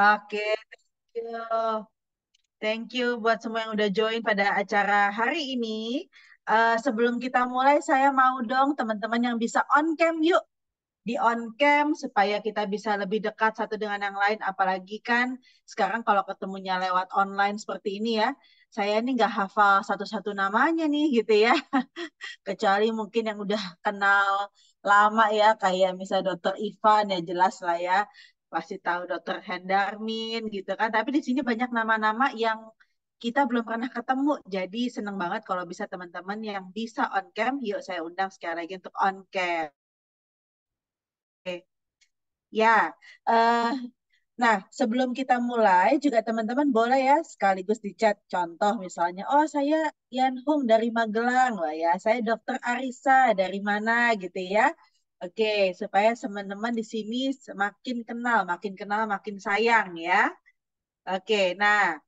Oke, thank you. Thank you buat semua yang udah join pada acara hari ini. Uh, sebelum kita mulai, saya mau dong teman-teman yang bisa on cam yuk. Di on cam supaya kita bisa lebih dekat satu dengan yang lain. Apalagi kan sekarang kalau ketemunya lewat online seperti ini ya. Saya ini nggak hafal satu-satu namanya nih gitu ya. Kecuali mungkin yang udah kenal lama ya kayak misalnya Dokter Ivan ya jelas lah ya pasti tahu dokter Hendarmin gitu kan. Tapi di sini banyak nama-nama yang kita belum pernah ketemu. Jadi seneng banget kalau bisa teman-teman yang bisa on cam, yuk saya undang sekali lagi untuk on cam. Oke. Ya, uh, nah sebelum kita mulai juga teman-teman boleh ya sekaligus di chat contoh misalnya, oh saya Yan Hung dari Magelang, lah ya saya dokter Arisa dari mana gitu ya. Oke, supaya teman-teman di sini semakin kenal, makin kenal, makin sayang ya. Oke, nah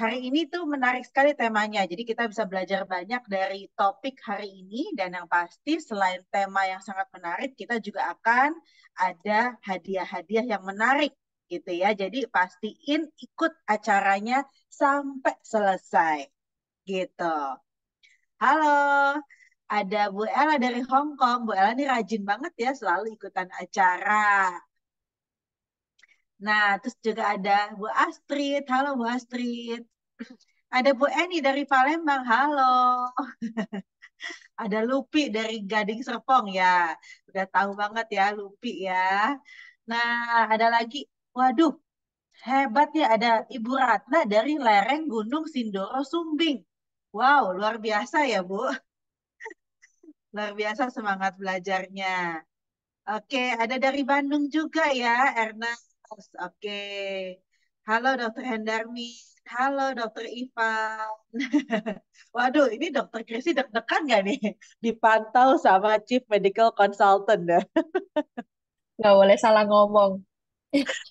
hari ini tuh menarik sekali temanya. Jadi kita bisa belajar banyak dari topik hari ini dan yang pasti selain tema yang sangat menarik, kita juga akan ada hadiah-hadiah yang menarik gitu ya. Jadi pastiin ikut acaranya sampai selesai gitu. Halo, ada Bu Ella dari Hong Kong. Bu Ella ini rajin banget ya, selalu ikutan acara. Nah, terus juga ada Bu Astrid. Halo Bu Astrid. Ada Bu Eni dari Palembang. Halo. ada Lupi dari Gading Serpong ya. Udah tahu banget ya Lupi ya. Nah, ada lagi. Waduh, Hebat ya ada Ibu Ratna dari lereng Gunung Sindoro Sumbing. Wow, luar biasa ya Bu. Luar biasa semangat belajarnya. Oke, ada dari Bandung juga ya, Erna. Oke. Halo Dokter Hendarmi. Halo Dokter Iva. Waduh, ini Dokter Krisi deg-degan nggak nih? Dipantau sama Chief Medical Consultant. Ya. nggak boleh salah ngomong.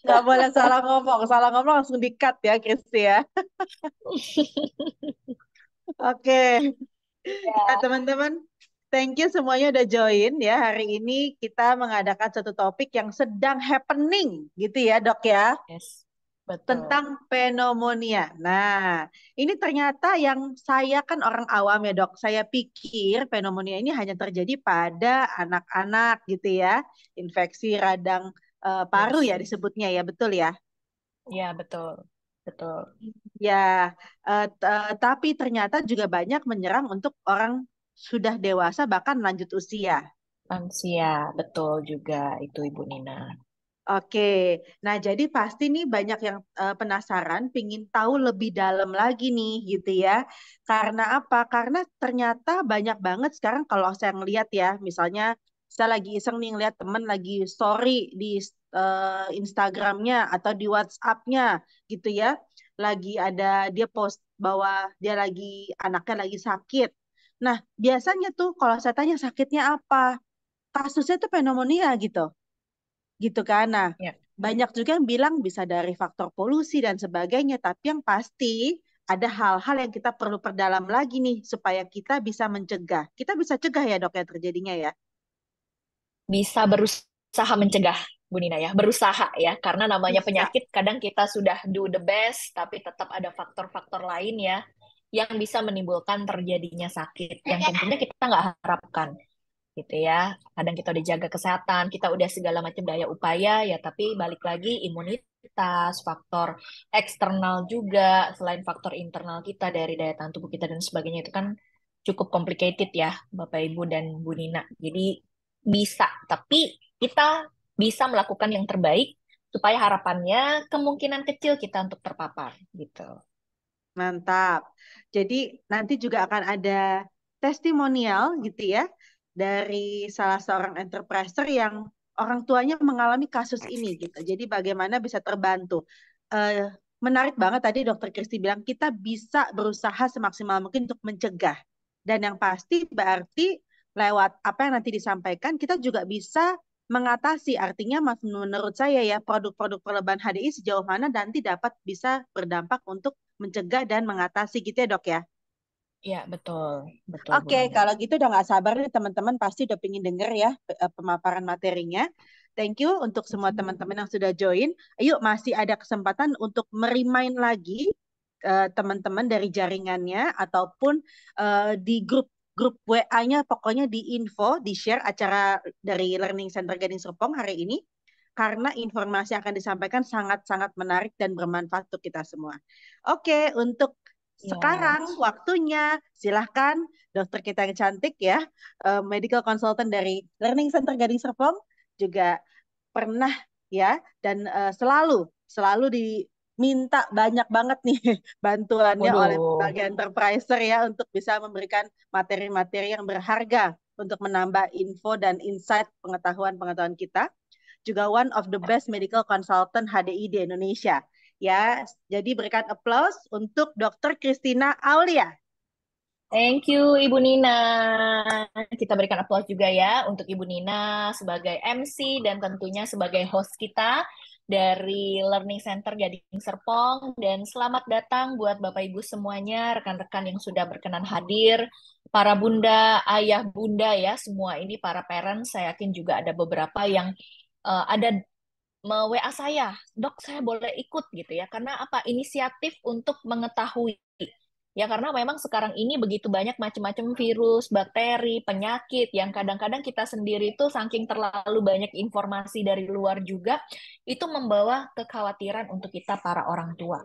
Nggak boleh salah ngomong. Salah ngomong langsung dikat ya, Krisi ya. Oke. Ya, nah, teman-teman. Thank you semuanya udah join ya. Hari ini kita mengadakan satu topik yang sedang happening gitu ya, Dok ya. Yes. Betul. Tentang pneumonia. Nah, ini ternyata yang saya kan orang awam ya, Dok. Saya pikir pneumonia ini hanya terjadi pada anak-anak gitu ya. Infeksi radang uh, paru ya yes. ya disebutnya ya, betul ya? Iya, betul. Betul. Ya, eh, tapi ternyata juga banyak menyerang untuk orang sudah dewasa bahkan lanjut usia. Lansia, betul juga itu Ibu Nina. Oke, nah jadi pasti nih banyak yang uh, penasaran, pingin tahu lebih dalam lagi nih gitu ya. Karena apa? Karena ternyata banyak banget sekarang kalau saya ngeliat ya, misalnya saya lagi iseng nih ngeliat temen lagi story di uh, Instagramnya atau di WhatsAppnya gitu ya. Lagi ada dia post bahwa dia lagi anaknya lagi sakit Nah, biasanya tuh kalau saya tanya sakitnya apa, kasusnya tuh pneumonia gitu. Gitu kan? Nah, ya. banyak juga yang bilang bisa dari faktor polusi dan sebagainya, tapi yang pasti ada hal-hal yang kita perlu perdalam lagi nih supaya kita bisa mencegah. Kita bisa cegah ya dok yang terjadinya ya? Bisa berusaha mencegah Bu Nina ya, berusaha ya, karena namanya penyakit kadang kita sudah do the best, tapi tetap ada faktor-faktor lain ya yang bisa menimbulkan terjadinya sakit yang tentunya kita nggak harapkan gitu ya kadang kita udah jaga kesehatan kita udah segala macam daya upaya ya tapi balik lagi imunitas faktor eksternal juga selain faktor internal kita dari daya tahan tubuh kita dan sebagainya itu kan cukup complicated ya Bapak Ibu dan Bu Nina jadi bisa tapi kita bisa melakukan yang terbaik supaya harapannya kemungkinan kecil kita untuk terpapar gitu. Mantap. Jadi nanti juga akan ada testimonial gitu ya dari salah seorang entrepreneur yang orang tuanya mengalami kasus ini gitu. Jadi bagaimana bisa terbantu. Uh, menarik banget tadi dokter Kristi bilang kita bisa berusaha semaksimal mungkin untuk mencegah. Dan yang pasti berarti lewat apa yang nanti disampaikan kita juga bisa mengatasi artinya menurut saya ya produk-produk perlebahan HDI sejauh mana nanti dapat bisa berdampak untuk mencegah dan mengatasi gitu ya dok ya. Iya betul betul. Oke okay, kalau gitu udah nggak sabar nih teman-teman pasti udah pingin denger ya eh, pemaparan materinya. Thank you untuk semua teman-teman yang sudah join. Ayo masih ada kesempatan untuk merimain lagi eh, teman-teman uh, dari jaringannya ataupun uh, di grup grup WA-nya pokoknya di info, di share acara dari Learning Center Gading Serpong hari ini karena informasi yang akan disampaikan sangat-sangat menarik dan bermanfaat untuk kita semua. Oke, untuk sekarang waktunya silahkan dokter kita yang cantik ya, uh, medical consultant dari Learning Center Gading Serpong juga pernah ya dan uh, selalu selalu diminta banyak banget nih bantuannya Waduh. oleh berbagai enterpriser ya untuk bisa memberikan materi-materi yang berharga untuk menambah info dan insight pengetahuan-pengetahuan kita juga one of the best medical consultant HDI di Indonesia. Ya, jadi berikan applause untuk Dr. Christina Aulia. Thank you Ibu Nina. Kita berikan applause juga ya untuk Ibu Nina sebagai MC dan tentunya sebagai host kita dari Learning Center Gading Serpong dan selamat datang buat Bapak Ibu semuanya, rekan-rekan yang sudah berkenan hadir, para bunda, ayah bunda ya, semua ini para parents saya yakin juga ada beberapa yang uh, ada WA saya, dok saya boleh ikut gitu ya, karena apa inisiatif untuk mengetahui ya karena memang sekarang ini begitu banyak macam-macam virus, bakteri, penyakit yang kadang-kadang kita sendiri itu saking terlalu banyak informasi dari luar juga itu membawa kekhawatiran untuk kita para orang tua.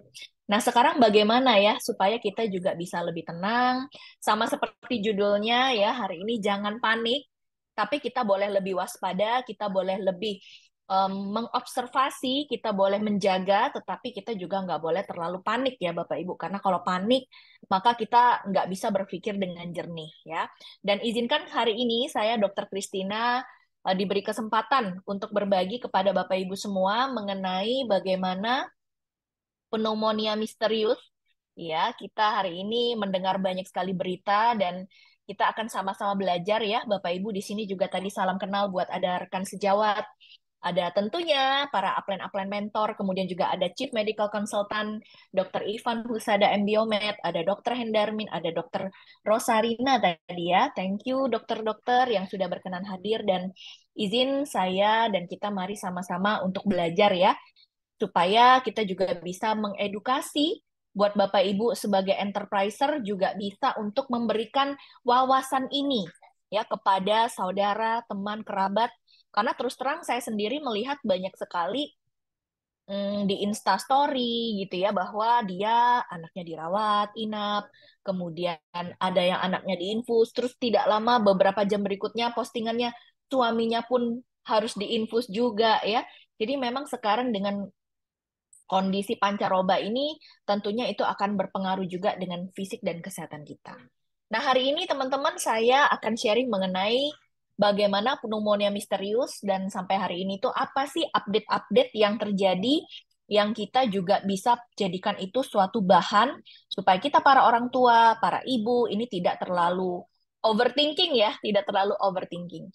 Nah, sekarang bagaimana ya supaya kita juga bisa lebih tenang? Sama seperti judulnya ya, hari ini jangan panik tapi kita boleh lebih waspada, kita boleh lebih um, mengobservasi, kita boleh menjaga, tetapi kita juga nggak boleh terlalu panik ya Bapak Ibu, karena kalau panik maka kita nggak bisa berpikir dengan jernih ya. Dan izinkan hari ini saya Dr. Kristina eh, diberi kesempatan untuk berbagi kepada Bapak Ibu semua mengenai bagaimana pneumonia misterius. Ya, kita hari ini mendengar banyak sekali berita dan kita akan sama-sama belajar ya, Bapak Ibu di sini juga tadi salam kenal buat ada rekan sejawat, ada tentunya para upline-upline mentor, kemudian juga ada Chief Medical Consultant Dr. Ivan Husada MBOMed, ada Dr. Hendarmin, ada Dr. Rosarina tadi ya. Thank you dokter-dokter yang sudah berkenan hadir dan izin saya dan kita mari sama-sama untuk belajar ya supaya kita juga bisa mengedukasi buat Bapak Ibu sebagai enterpriser juga bisa untuk memberikan wawasan ini ya kepada saudara, teman, kerabat. Karena terus terang saya sendiri melihat banyak sekali hmm, di instastory gitu ya bahwa dia anaknya dirawat inap kemudian ada yang anaknya diinfus terus tidak lama beberapa jam berikutnya postingannya suaminya pun harus diinfus juga ya jadi memang sekarang dengan kondisi pancaroba ini tentunya itu akan berpengaruh juga dengan fisik dan kesehatan kita. Nah, hari ini teman-teman saya akan sharing mengenai bagaimana pneumonia misterius dan sampai hari ini tuh apa sih update-update yang terjadi yang kita juga bisa jadikan itu suatu bahan supaya kita para orang tua, para ibu ini tidak terlalu overthinking ya, tidak terlalu overthinking.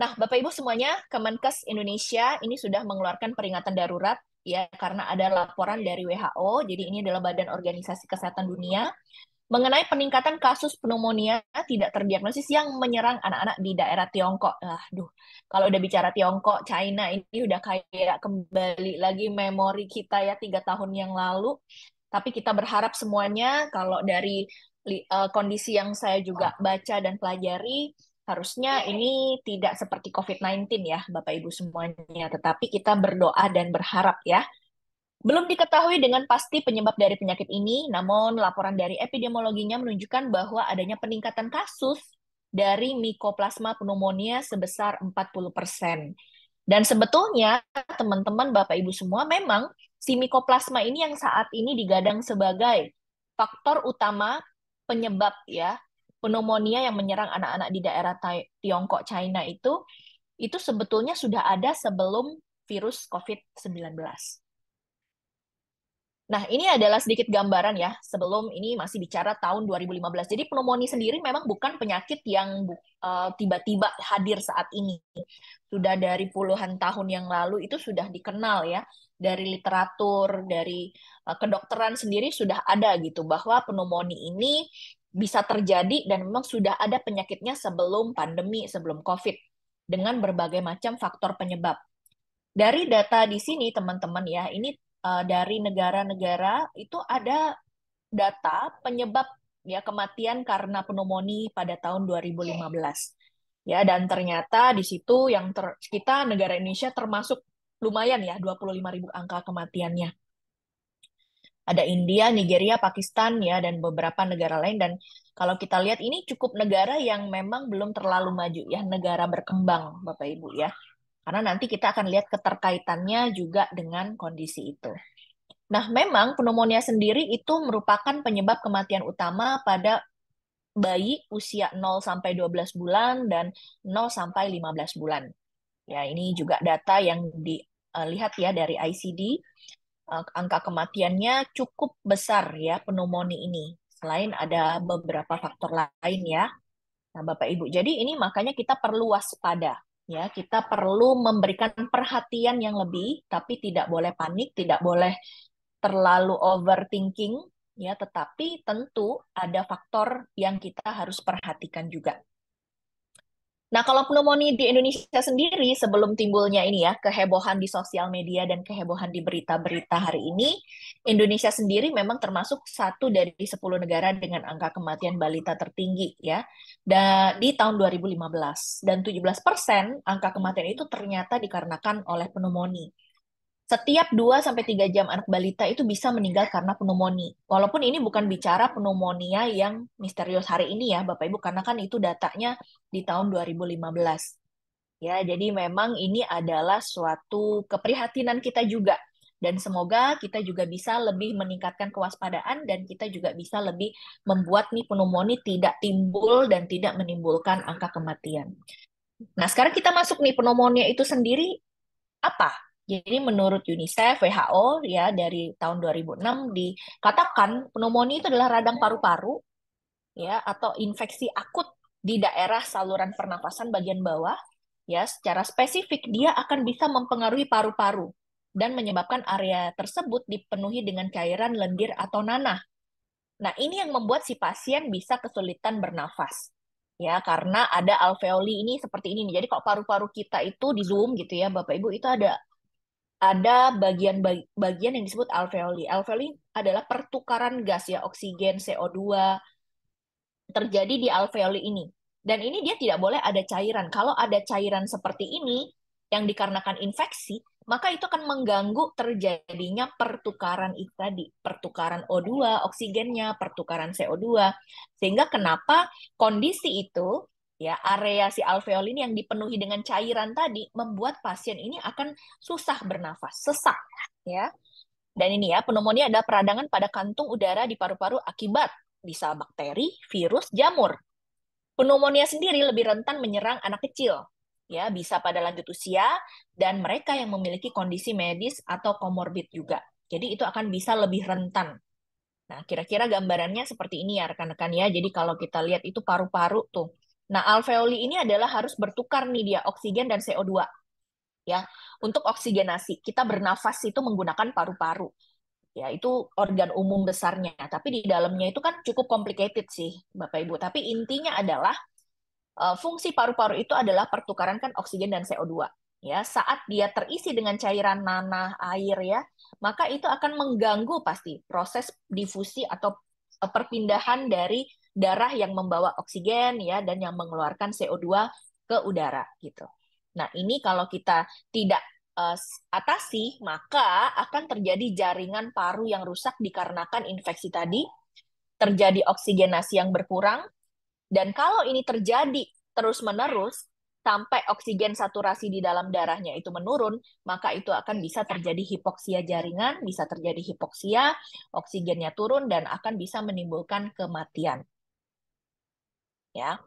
Nah, Bapak Ibu semuanya, Kemenkes Indonesia ini sudah mengeluarkan peringatan darurat ya karena ada laporan dari WHO, jadi ini adalah Badan Organisasi Kesehatan Dunia mengenai peningkatan kasus pneumonia tidak terdiagnosis yang menyerang anak-anak di daerah Tiongkok. Duh, kalau udah bicara Tiongkok, China ini udah kayak kembali lagi memori kita ya tiga tahun yang lalu. Tapi kita berharap semuanya kalau dari uh, kondisi yang saya juga baca dan pelajari, harusnya ini tidak seperti COVID-19 ya, Bapak Ibu semuanya, tetapi kita berdoa dan berharap ya. Belum diketahui dengan pasti penyebab dari penyakit ini, namun laporan dari epidemiologinya menunjukkan bahwa adanya peningkatan kasus dari mikoplasma pneumonia sebesar 40%. Dan sebetulnya teman-teman Bapak Ibu semua memang si mikoplasma ini yang saat ini digadang sebagai faktor utama penyebab ya pneumonia yang menyerang anak-anak di daerah Tiongkok, China itu, itu sebetulnya sudah ada sebelum virus COVID-19. Nah, ini adalah sedikit gambaran ya, sebelum ini masih bicara tahun 2015. Jadi pneumonia sendiri memang bukan penyakit yang eh, tiba-tiba uh, hadir saat ini. Sudah dari puluhan tahun yang lalu itu sudah dikenal ya, dari literatur, dari uh, kedokteran sendiri sudah ada gitu, bahwa pneumonia ini bisa terjadi dan memang sudah ada penyakitnya sebelum pandemi, sebelum COVID, dengan berbagai macam faktor penyebab. Dari data di sini, teman-teman ya, ini eh, dari negara-negara itu ada data penyebab ya kematian karena pneumonia pada tahun 2015. Ya, dan ternyata di situ yang ter, kita negara Indonesia termasuk lumayan ya 25.000 angka kematiannya ada India, Nigeria, Pakistan ya dan beberapa negara lain dan kalau kita lihat ini cukup negara yang memang belum terlalu maju ya negara berkembang Bapak Ibu ya. Karena nanti kita akan lihat keterkaitannya juga dengan kondisi itu. Nah, memang pneumonia sendiri itu merupakan penyebab kematian utama pada bayi usia 0 sampai 12 bulan dan 0 sampai 15 bulan. Ya, ini juga data yang dilihat eh, ya dari ICD Eh, angka kematiannya cukup besar ya pneumonia ini. Selain ada beberapa faktor lain ya. Nah, Bapak Ibu, jadi ini makanya kita perlu waspada ya. Kita perlu memberikan perhatian yang lebih tapi tidak boleh panik, tidak boleh terlalu overthinking ya, tetapi tentu ada faktor yang kita harus perhatikan juga. Nah, kalau pneumonia di Indonesia sendiri sebelum timbulnya ini ya, kehebohan di sosial media dan kehebohan di berita-berita hari ini, Indonesia sendiri memang termasuk satu dari 10 negara dengan angka kematian balita tertinggi ya. di tahun 2015 dan 17% angka kematian itu ternyata dikarenakan oleh pneumonia setiap 2 sampai 3 jam anak balita itu bisa meninggal karena pneumonia. Walaupun ini bukan bicara pneumonia yang misterius hari ini ya, Bapak Ibu, karena kan itu datanya di tahun 2015. Ya, jadi memang ini adalah suatu keprihatinan kita juga dan semoga kita juga bisa lebih meningkatkan kewaspadaan dan kita juga bisa lebih membuat nih pneumonia tidak timbul dan tidak menimbulkan angka kematian. Nah, sekarang kita masuk nih pneumonia itu sendiri apa? Jadi menurut UNICEF WHO ya dari tahun 2006 dikatakan pneumonia itu adalah radang paru-paru ya atau infeksi akut di daerah saluran pernapasan bagian bawah ya secara spesifik dia akan bisa mempengaruhi paru-paru dan menyebabkan area tersebut dipenuhi dengan cairan lendir atau nanah. Nah, ini yang membuat si pasien bisa kesulitan bernafas ya karena ada alveoli ini seperti ini nih. Jadi kalau paru-paru kita itu di zoom gitu ya Bapak Ibu itu ada ada bagian bagian yang disebut alveoli. Alveoli adalah pertukaran gas ya, oksigen, CO2 terjadi di alveoli ini. Dan ini dia tidak boleh ada cairan. Kalau ada cairan seperti ini yang dikarenakan infeksi, maka itu akan mengganggu terjadinya pertukaran itu tadi, pertukaran O2, oksigennya, pertukaran CO2. Sehingga kenapa kondisi itu ya area si alveoli ini yang dipenuhi dengan cairan tadi membuat pasien ini akan susah bernafas, sesak ya. Dan ini ya, pneumonia ada peradangan pada kantung udara di paru-paru akibat bisa bakteri, virus, jamur. Pneumonia sendiri lebih rentan menyerang anak kecil, ya bisa pada lanjut usia dan mereka yang memiliki kondisi medis atau komorbid juga. Jadi itu akan bisa lebih rentan Nah, kira-kira gambarannya seperti ini ya rekan-rekan ya. Jadi kalau kita lihat itu paru-paru tuh. Nah, alveoli ini adalah harus bertukar nih dia oksigen dan CO2. Ya, untuk oksigenasi kita bernafas itu menggunakan paru-paru. Ya, itu organ umum besarnya, tapi di dalamnya itu kan cukup complicated sih, Bapak Ibu. Tapi intinya adalah eh, fungsi paru-paru itu adalah pertukaran kan oksigen dan CO2. Ya, saat dia terisi dengan cairan nanah, air ya, maka itu akan mengganggu pasti proses difusi atau eh, perpindahan dari darah yang membawa oksigen ya dan yang mengeluarkan CO2 ke udara gitu. Nah, ini kalau kita tidak uh, atasi, maka akan terjadi jaringan paru yang rusak dikarenakan infeksi tadi, terjadi oksigenasi yang berkurang, dan kalau ini terjadi terus-menerus sampai oksigen saturasi di dalam darahnya itu menurun, maka itu akan bisa terjadi hipoksia jaringan, bisa terjadi hipoksia, oksigennya turun dan akan bisa menimbulkan kematian ya.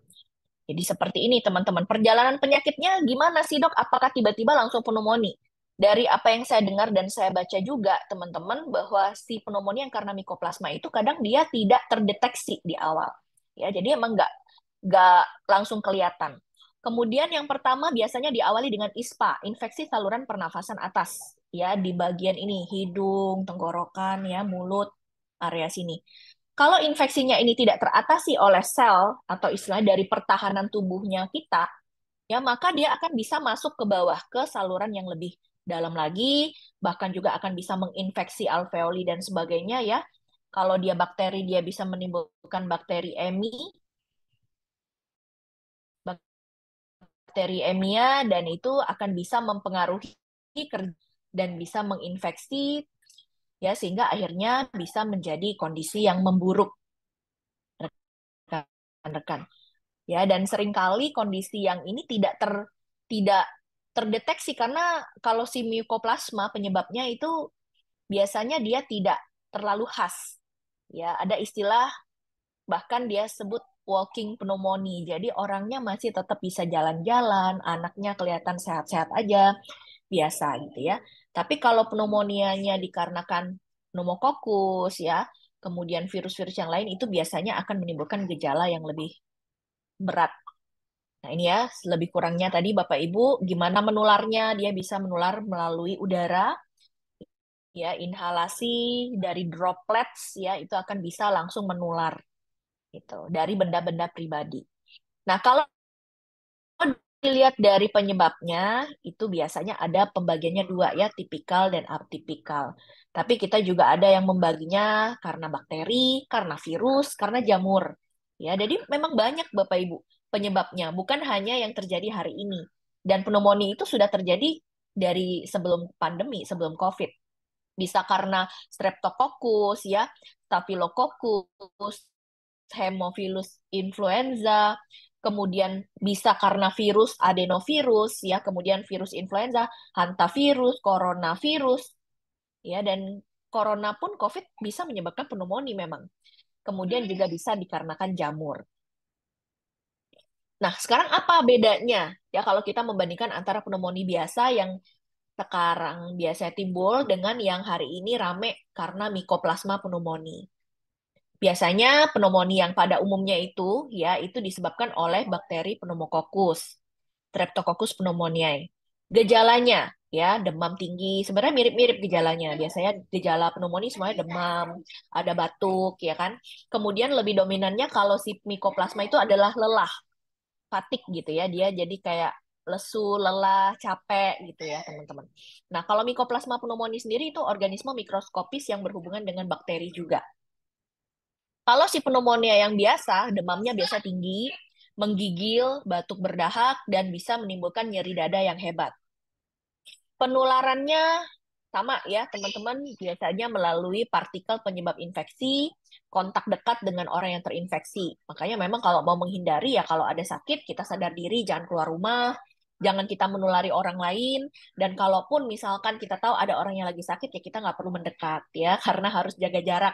Jadi seperti ini teman-teman. Perjalanan penyakitnya gimana sih dok? Apakah tiba-tiba langsung pneumonia? Dari apa yang saya dengar dan saya baca juga teman-teman bahwa si pneumonia yang karena mikoplasma itu kadang dia tidak terdeteksi di awal. Ya, jadi emang nggak nggak langsung kelihatan. Kemudian yang pertama biasanya diawali dengan ISPA, infeksi saluran pernafasan atas, ya di bagian ini hidung, tenggorokan, ya mulut, area sini. Kalau infeksinya ini tidak teratasi oleh sel atau istilah dari pertahanan tubuhnya kita, ya maka dia akan bisa masuk ke bawah ke saluran yang lebih dalam lagi, bahkan juga akan bisa menginfeksi alveoli dan sebagainya ya. Kalau dia bakteri, dia bisa menimbulkan bakteri EMI, bakteri emia dan itu akan bisa mempengaruhi kerja dan bisa menginfeksi ya sehingga akhirnya bisa menjadi kondisi yang memburuk rekan-rekan ya dan seringkali kondisi yang ini tidak ter tidak terdeteksi karena kalau si mycoplasma penyebabnya itu biasanya dia tidak terlalu khas ya ada istilah bahkan dia sebut walking pneumonia. Jadi orangnya masih tetap bisa jalan-jalan, anaknya kelihatan sehat-sehat aja, biasa gitu ya. Tapi kalau pneumonia-nya dikarenakan pneumokokus ya, kemudian virus-virus yang lain itu biasanya akan menimbulkan gejala yang lebih berat. Nah, ini ya lebih kurangnya tadi Bapak Ibu gimana menularnya? Dia bisa menular melalui udara ya, inhalasi dari droplets ya, itu akan bisa langsung menular gitu dari benda-benda pribadi. Nah, kalau dilihat dari penyebabnya, itu biasanya ada pembagiannya dua ya, tipikal dan atipikal. Tapi kita juga ada yang membaginya karena bakteri, karena virus, karena jamur. Ya, jadi memang banyak Bapak Ibu penyebabnya, bukan hanya yang terjadi hari ini. Dan pneumonia itu sudah terjadi dari sebelum pandemi, sebelum COVID. Bisa karena streptococcus ya, staphylococcus, hemophilus influenza, kemudian bisa karena virus adenovirus ya, kemudian virus influenza, hantavirus, coronavirus ya dan corona pun COVID bisa menyebabkan pneumonia memang. Kemudian juga bisa dikarenakan jamur. Nah, sekarang apa bedanya? Ya kalau kita membandingkan antara pneumonia biasa yang sekarang biasa timbul dengan yang hari ini rame karena mikoplasma pneumonia. Biasanya pneumonia yang pada umumnya itu ya itu disebabkan oleh bakteri pneumokokus, Streptococcus pneumoniae. Gejalanya ya demam tinggi, sebenarnya mirip-mirip gejalanya. Biasanya gejala pneumonia semuanya demam, ada batuk ya kan. Kemudian lebih dominannya kalau si Mycoplasma itu adalah lelah, fatik gitu ya. Dia jadi kayak lesu, lelah, capek gitu ya teman-teman. Nah kalau mikoplasma pneumonia sendiri itu organisme mikroskopis yang berhubungan dengan bakteri juga. Kalau si pneumonia yang biasa, demamnya biasa tinggi, menggigil, batuk berdahak, dan bisa menimbulkan nyeri dada yang hebat. Penularannya sama ya teman-teman biasanya melalui partikel penyebab infeksi kontak dekat dengan orang yang terinfeksi makanya memang kalau mau menghindari ya kalau ada sakit kita sadar diri jangan keluar rumah jangan kita menulari orang lain dan kalaupun misalkan kita tahu ada orang yang lagi sakit ya kita nggak perlu mendekat ya karena harus jaga jarak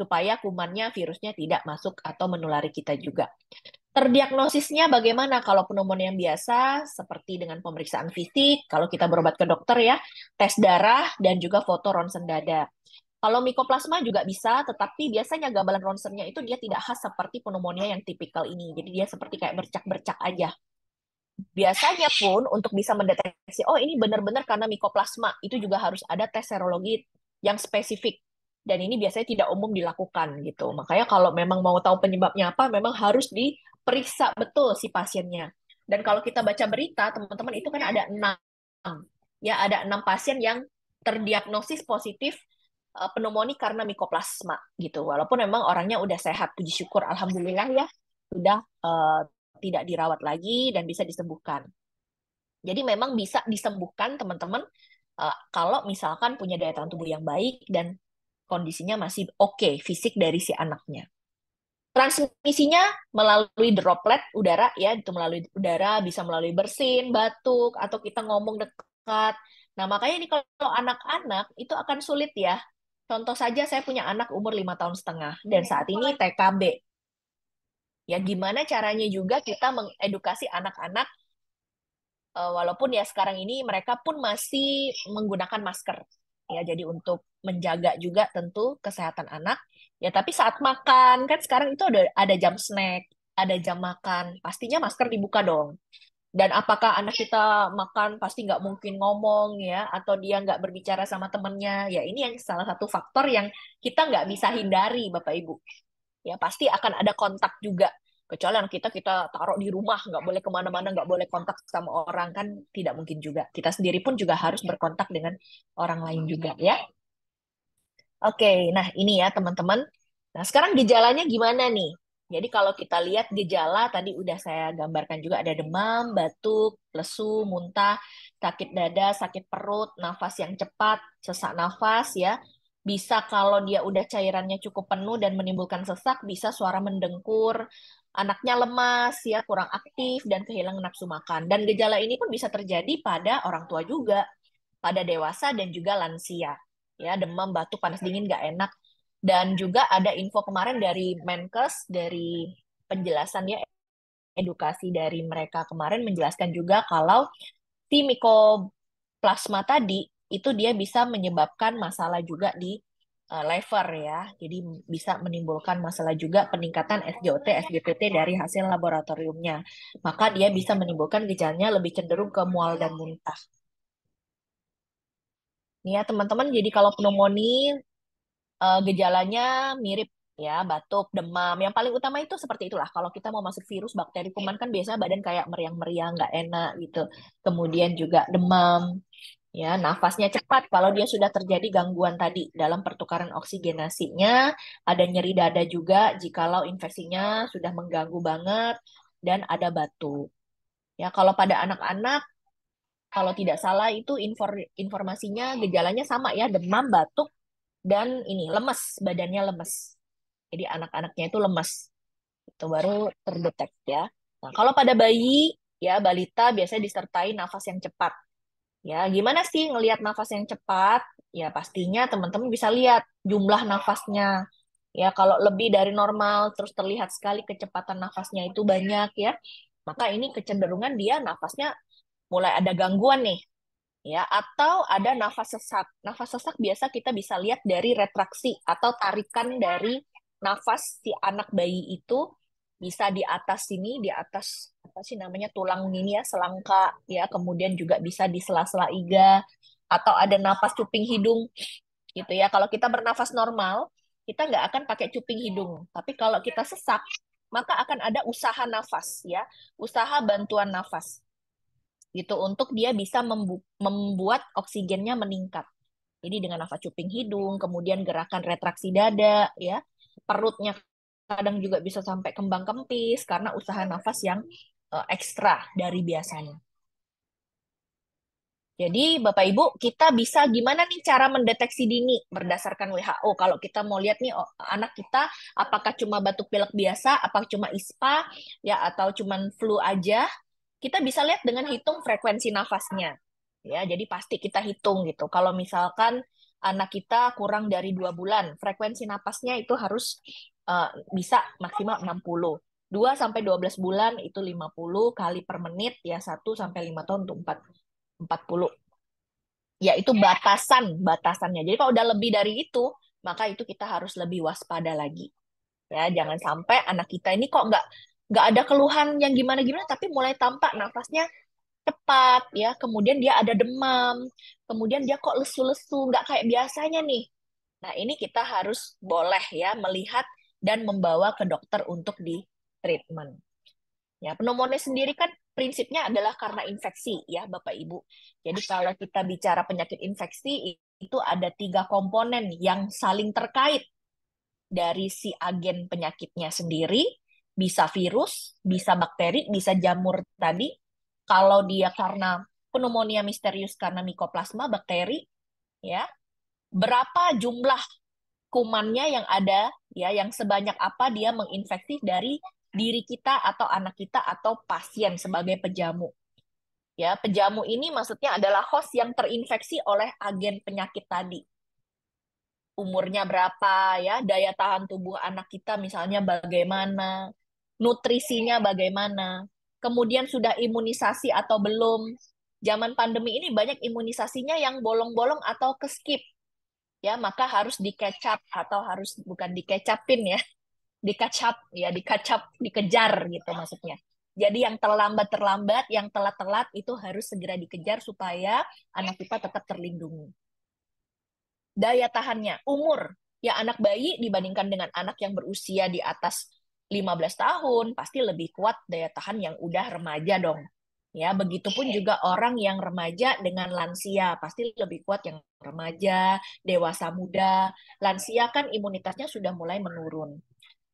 supaya kumannya virusnya tidak masuk atau menulari kita juga. Terdiagnosisnya bagaimana kalau pneumonia yang biasa seperti dengan pemeriksaan fisik, kalau kita berobat ke dokter ya, tes darah dan juga foto ronsen dada. Kalau mikoplasma juga bisa, tetapi biasanya gambaran ronsennya itu dia tidak khas seperti pneumonia yang tipikal ini. Jadi dia seperti kayak bercak-bercak aja. Biasanya pun untuk bisa mendeteksi, oh ini benar-benar karena mikoplasma, itu juga harus ada tes serologi yang spesifik dan ini biasanya tidak umum dilakukan gitu. Makanya kalau memang mau tahu penyebabnya apa, memang harus diperiksa betul si pasiennya. Dan kalau kita baca berita, teman-teman itu kan ada enam, ya ada enam pasien yang terdiagnosis positif eh, pneumonia karena mikoplasma gitu. Walaupun memang orangnya udah sehat, puji syukur, alhamdulillah ya sudah uh, tidak dirawat lagi dan bisa disembuhkan. Jadi memang bisa disembuhkan teman-teman uh, kalau misalkan punya daya tahan tubuh yang baik dan kondisinya masih oke okay, fisik dari si anaknya. Transmisinya melalui droplet udara ya, itu melalui udara bisa melalui bersin, batuk atau kita ngomong dekat. Nah, makanya ini kalau anak-anak itu akan sulit ya. Contoh saja saya punya anak umur lima tahun setengah dan saat ini TKB. Ya gimana caranya juga kita mengedukasi anak-anak eh, walaupun ya sekarang ini mereka pun masih menggunakan masker ya jadi untuk menjaga juga tentu kesehatan anak ya tapi saat makan kan sekarang itu ada ada jam snack ada jam makan pastinya masker dibuka dong dan apakah anak kita makan pasti nggak mungkin ngomong ya atau dia nggak berbicara sama temennya ya ini yang salah satu faktor yang kita nggak bisa hindari bapak ibu ya pasti akan ada kontak juga kecuali anak kita kita taruh di rumah nggak boleh kemana-mana nggak boleh kontak sama orang kan tidak mungkin juga kita sendiri pun juga harus berkontak dengan orang lain juga ya oke nah ini ya teman-teman nah sekarang gejalanya gimana nih jadi kalau kita lihat gejala tadi udah saya gambarkan juga ada demam, batuk, lesu, muntah, sakit dada, sakit perut, nafas yang cepat, sesak nafas ya. Bisa kalau dia udah cairannya cukup penuh dan menimbulkan sesak, bisa suara mendengkur, anaknya lemas, ya kurang aktif dan kehilangan nafsu makan. Dan gejala ini pun bisa terjadi pada orang tua juga, pada dewasa dan juga lansia. Ya, demam, batuk, panas dingin nggak enak. Dan juga ada info kemarin dari Menkes dari penjelasannya edukasi dari mereka kemarin menjelaskan juga kalau si mikoplasma tadi itu dia bisa menyebabkan masalah juga di uh, lever ya. Jadi bisa menimbulkan masalah juga peningkatan SGOT, SGPT dari hasil laboratoriumnya. Maka dia bisa menimbulkan gejalanya lebih cenderung ke mual dan muntah. Nih ya teman-teman, jadi kalau pneumonia uh, gejalanya mirip ya batuk demam yang paling utama itu seperti itulah kalau kita mau masuk virus bakteri kuman kan biasanya badan kayak meriang-meriang nggak enak gitu kemudian juga demam ya nafasnya cepat kalau dia sudah terjadi gangguan tadi dalam pertukaran oksigenasinya ada nyeri dada juga jikalau infeksinya sudah mengganggu banget dan ada batuk ya kalau pada anak-anak kalau tidak salah itu infor informasinya gejalanya sama ya demam batuk dan ini lemes badannya lemes jadi anak-anaknya itu lemes itu baru terdetek ya nah kalau pada bayi ya balita biasanya disertai nafas yang cepat Ya, gimana sih ngelihat nafas yang cepat? Ya, pastinya teman-teman bisa lihat jumlah nafasnya. Ya, kalau lebih dari normal terus terlihat sekali kecepatan nafasnya itu banyak ya. Maka ini kecenderungan dia nafasnya mulai ada gangguan nih. Ya, atau ada nafas sesak. Nafas sesak biasa kita bisa lihat dari retraksi atau tarikan dari nafas si anak bayi itu bisa di atas sini, di atas apa sih namanya tulang ini ya selangka ya, kemudian juga bisa di sela-sela iga atau ada napas cuping hidung gitu ya. Kalau kita bernafas normal, kita nggak akan pakai cuping hidung. Tapi kalau kita sesak, maka akan ada usaha nafas ya, usaha bantuan nafas gitu untuk dia bisa membu membuat oksigennya meningkat. Jadi dengan nafas cuping hidung, kemudian gerakan retraksi dada ya, perutnya kadang juga bisa sampai kembang kempis karena usaha nafas yang uh, ekstra dari biasanya. Jadi Bapak Ibu, kita bisa gimana nih cara mendeteksi dini berdasarkan WHO? Kalau kita mau lihat nih oh, anak kita apakah cuma batuk pilek biasa, apakah cuma ISPA ya atau cuma flu aja? Kita bisa lihat dengan hitung frekuensi nafasnya. Ya, jadi pasti kita hitung gitu. Kalau misalkan anak kita kurang dari dua bulan, frekuensi nafasnya itu harus Eh, bisa maksimal 60. 2 sampai 12 bulan itu 50 kali per menit ya 1 sampai 5 tahun untuk 4 40. Ya itu iya. batasan batasannya. Jadi kalau udah lebih dari itu, maka itu kita harus lebih waspada lagi. Ya, jangan sampai anak kita ini kok nggak nggak ada keluhan yang gimana-gimana tapi mulai tampak nafasnya cepat ya, kemudian dia ada demam, kemudian dia kok lesu-lesu, nggak kayak biasanya nih. Nah, ini kita harus boleh ya melihat dan membawa ke dokter untuk di treatment. Ya, pneumonia sendiri kan prinsipnya adalah karena infeksi ya Bapak Ibu. Jadi kalau kita bicara penyakit infeksi itu ada tiga komponen yang saling terkait dari si agen penyakitnya sendiri, bisa virus, bisa bakteri, bisa jamur tadi. Kalau dia karena pneumonia misterius karena mikoplasma bakteri, ya berapa jumlah kumannya yang ada ya yang sebanyak apa dia menginfeksi dari diri kita atau anak kita atau pasien sebagai pejamu. Ya, pejamu ini maksudnya adalah host yang terinfeksi oleh agen penyakit tadi. Umurnya berapa ya, daya tahan tubuh anak kita misalnya bagaimana, nutrisinya bagaimana, kemudian sudah imunisasi atau belum. Zaman pandemi ini banyak imunisasinya yang bolong-bolong atau keskip ya maka harus dikecap atau harus bukan dikecapin ya dikecap ya dikecap dikejar gitu maksudnya jadi yang terlambat terlambat yang telat telat itu harus segera dikejar supaya anak kita tetap terlindungi daya tahannya umur ya anak bayi dibandingkan dengan anak yang berusia di atas 15 tahun pasti lebih kuat daya tahan yang udah remaja dong Ya, begitupun juga orang yang remaja dengan lansia, pasti lebih kuat yang remaja, dewasa muda. Lansia kan imunitasnya sudah mulai menurun.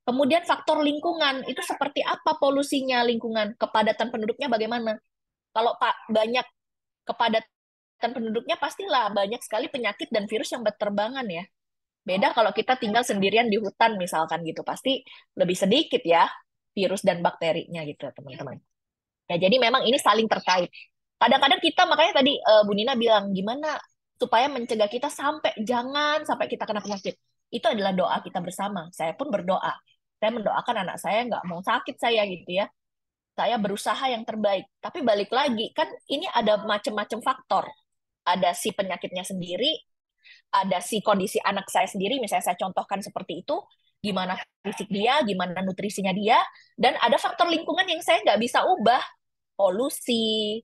Kemudian faktor lingkungan itu seperti apa polusinya lingkungan, kepadatan penduduknya bagaimana? Kalau Pak banyak kepadatan penduduknya pastilah banyak sekali penyakit dan virus yang berterbangan ya. Beda kalau kita tinggal sendirian di hutan misalkan gitu, pasti lebih sedikit ya virus dan bakterinya gitu teman-teman. Ya, jadi memang ini saling terkait. Kadang-kadang kita makanya tadi uh, Bu Nina bilang gimana supaya mencegah kita sampai jangan sampai kita kena penyakit. Itu adalah doa kita bersama. Saya pun berdoa. Saya mendoakan anak saya nggak mau sakit saya gitu ya. Saya berusaha yang terbaik. Tapi balik lagi kan ini ada macam-macam faktor. Ada si penyakitnya sendiri, ada si kondisi anak saya sendiri, misalnya saya contohkan seperti itu, gimana fisik dia, gimana nutrisinya dia, dan ada faktor lingkungan yang saya nggak bisa ubah polusi,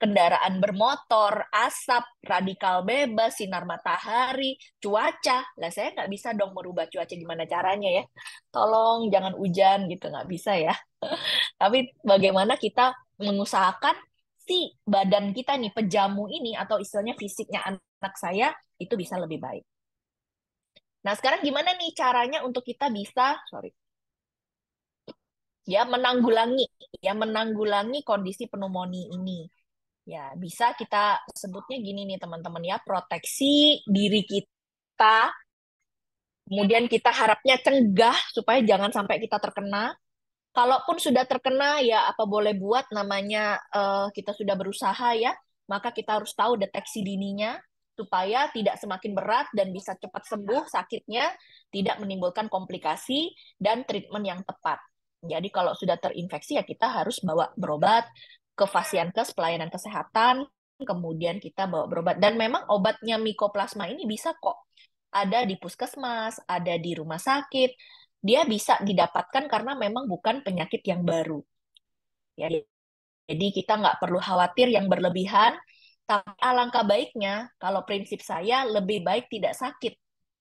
kendaraan bermotor, asap, radikal bebas, sinar matahari, cuaca. Lah saya nggak bisa dong merubah cuaca gimana caranya ya. Tolong jangan hujan gitu, nggak bisa ya. Tapi bagaimana kita mengusahakan si badan kita nih, pejamu ini atau istilahnya fisiknya anak saya itu bisa lebih baik. Nah sekarang gimana nih caranya untuk kita bisa, sorry, ya menanggulangi ya menanggulangi kondisi pneumonia ini ya bisa kita sebutnya gini nih teman-teman ya proteksi diri kita kemudian kita harapnya cegah supaya jangan sampai kita terkena kalaupun sudah terkena ya apa boleh buat namanya uh, kita sudah berusaha ya maka kita harus tahu deteksi dininya supaya tidak semakin berat dan bisa cepat sembuh sakitnya, tidak menimbulkan komplikasi dan treatment yang tepat. Jadi kalau sudah terinfeksi ya kita harus bawa berobat ke Fasiankes pelayanan kesehatan, kemudian kita bawa berobat dan memang obatnya Mycoplasma ini bisa kok ada di puskesmas, ada di rumah sakit. Dia bisa didapatkan karena memang bukan penyakit yang baru. Ya, jadi kita nggak perlu khawatir yang berlebihan, tapi alangkah baiknya kalau prinsip saya lebih baik tidak sakit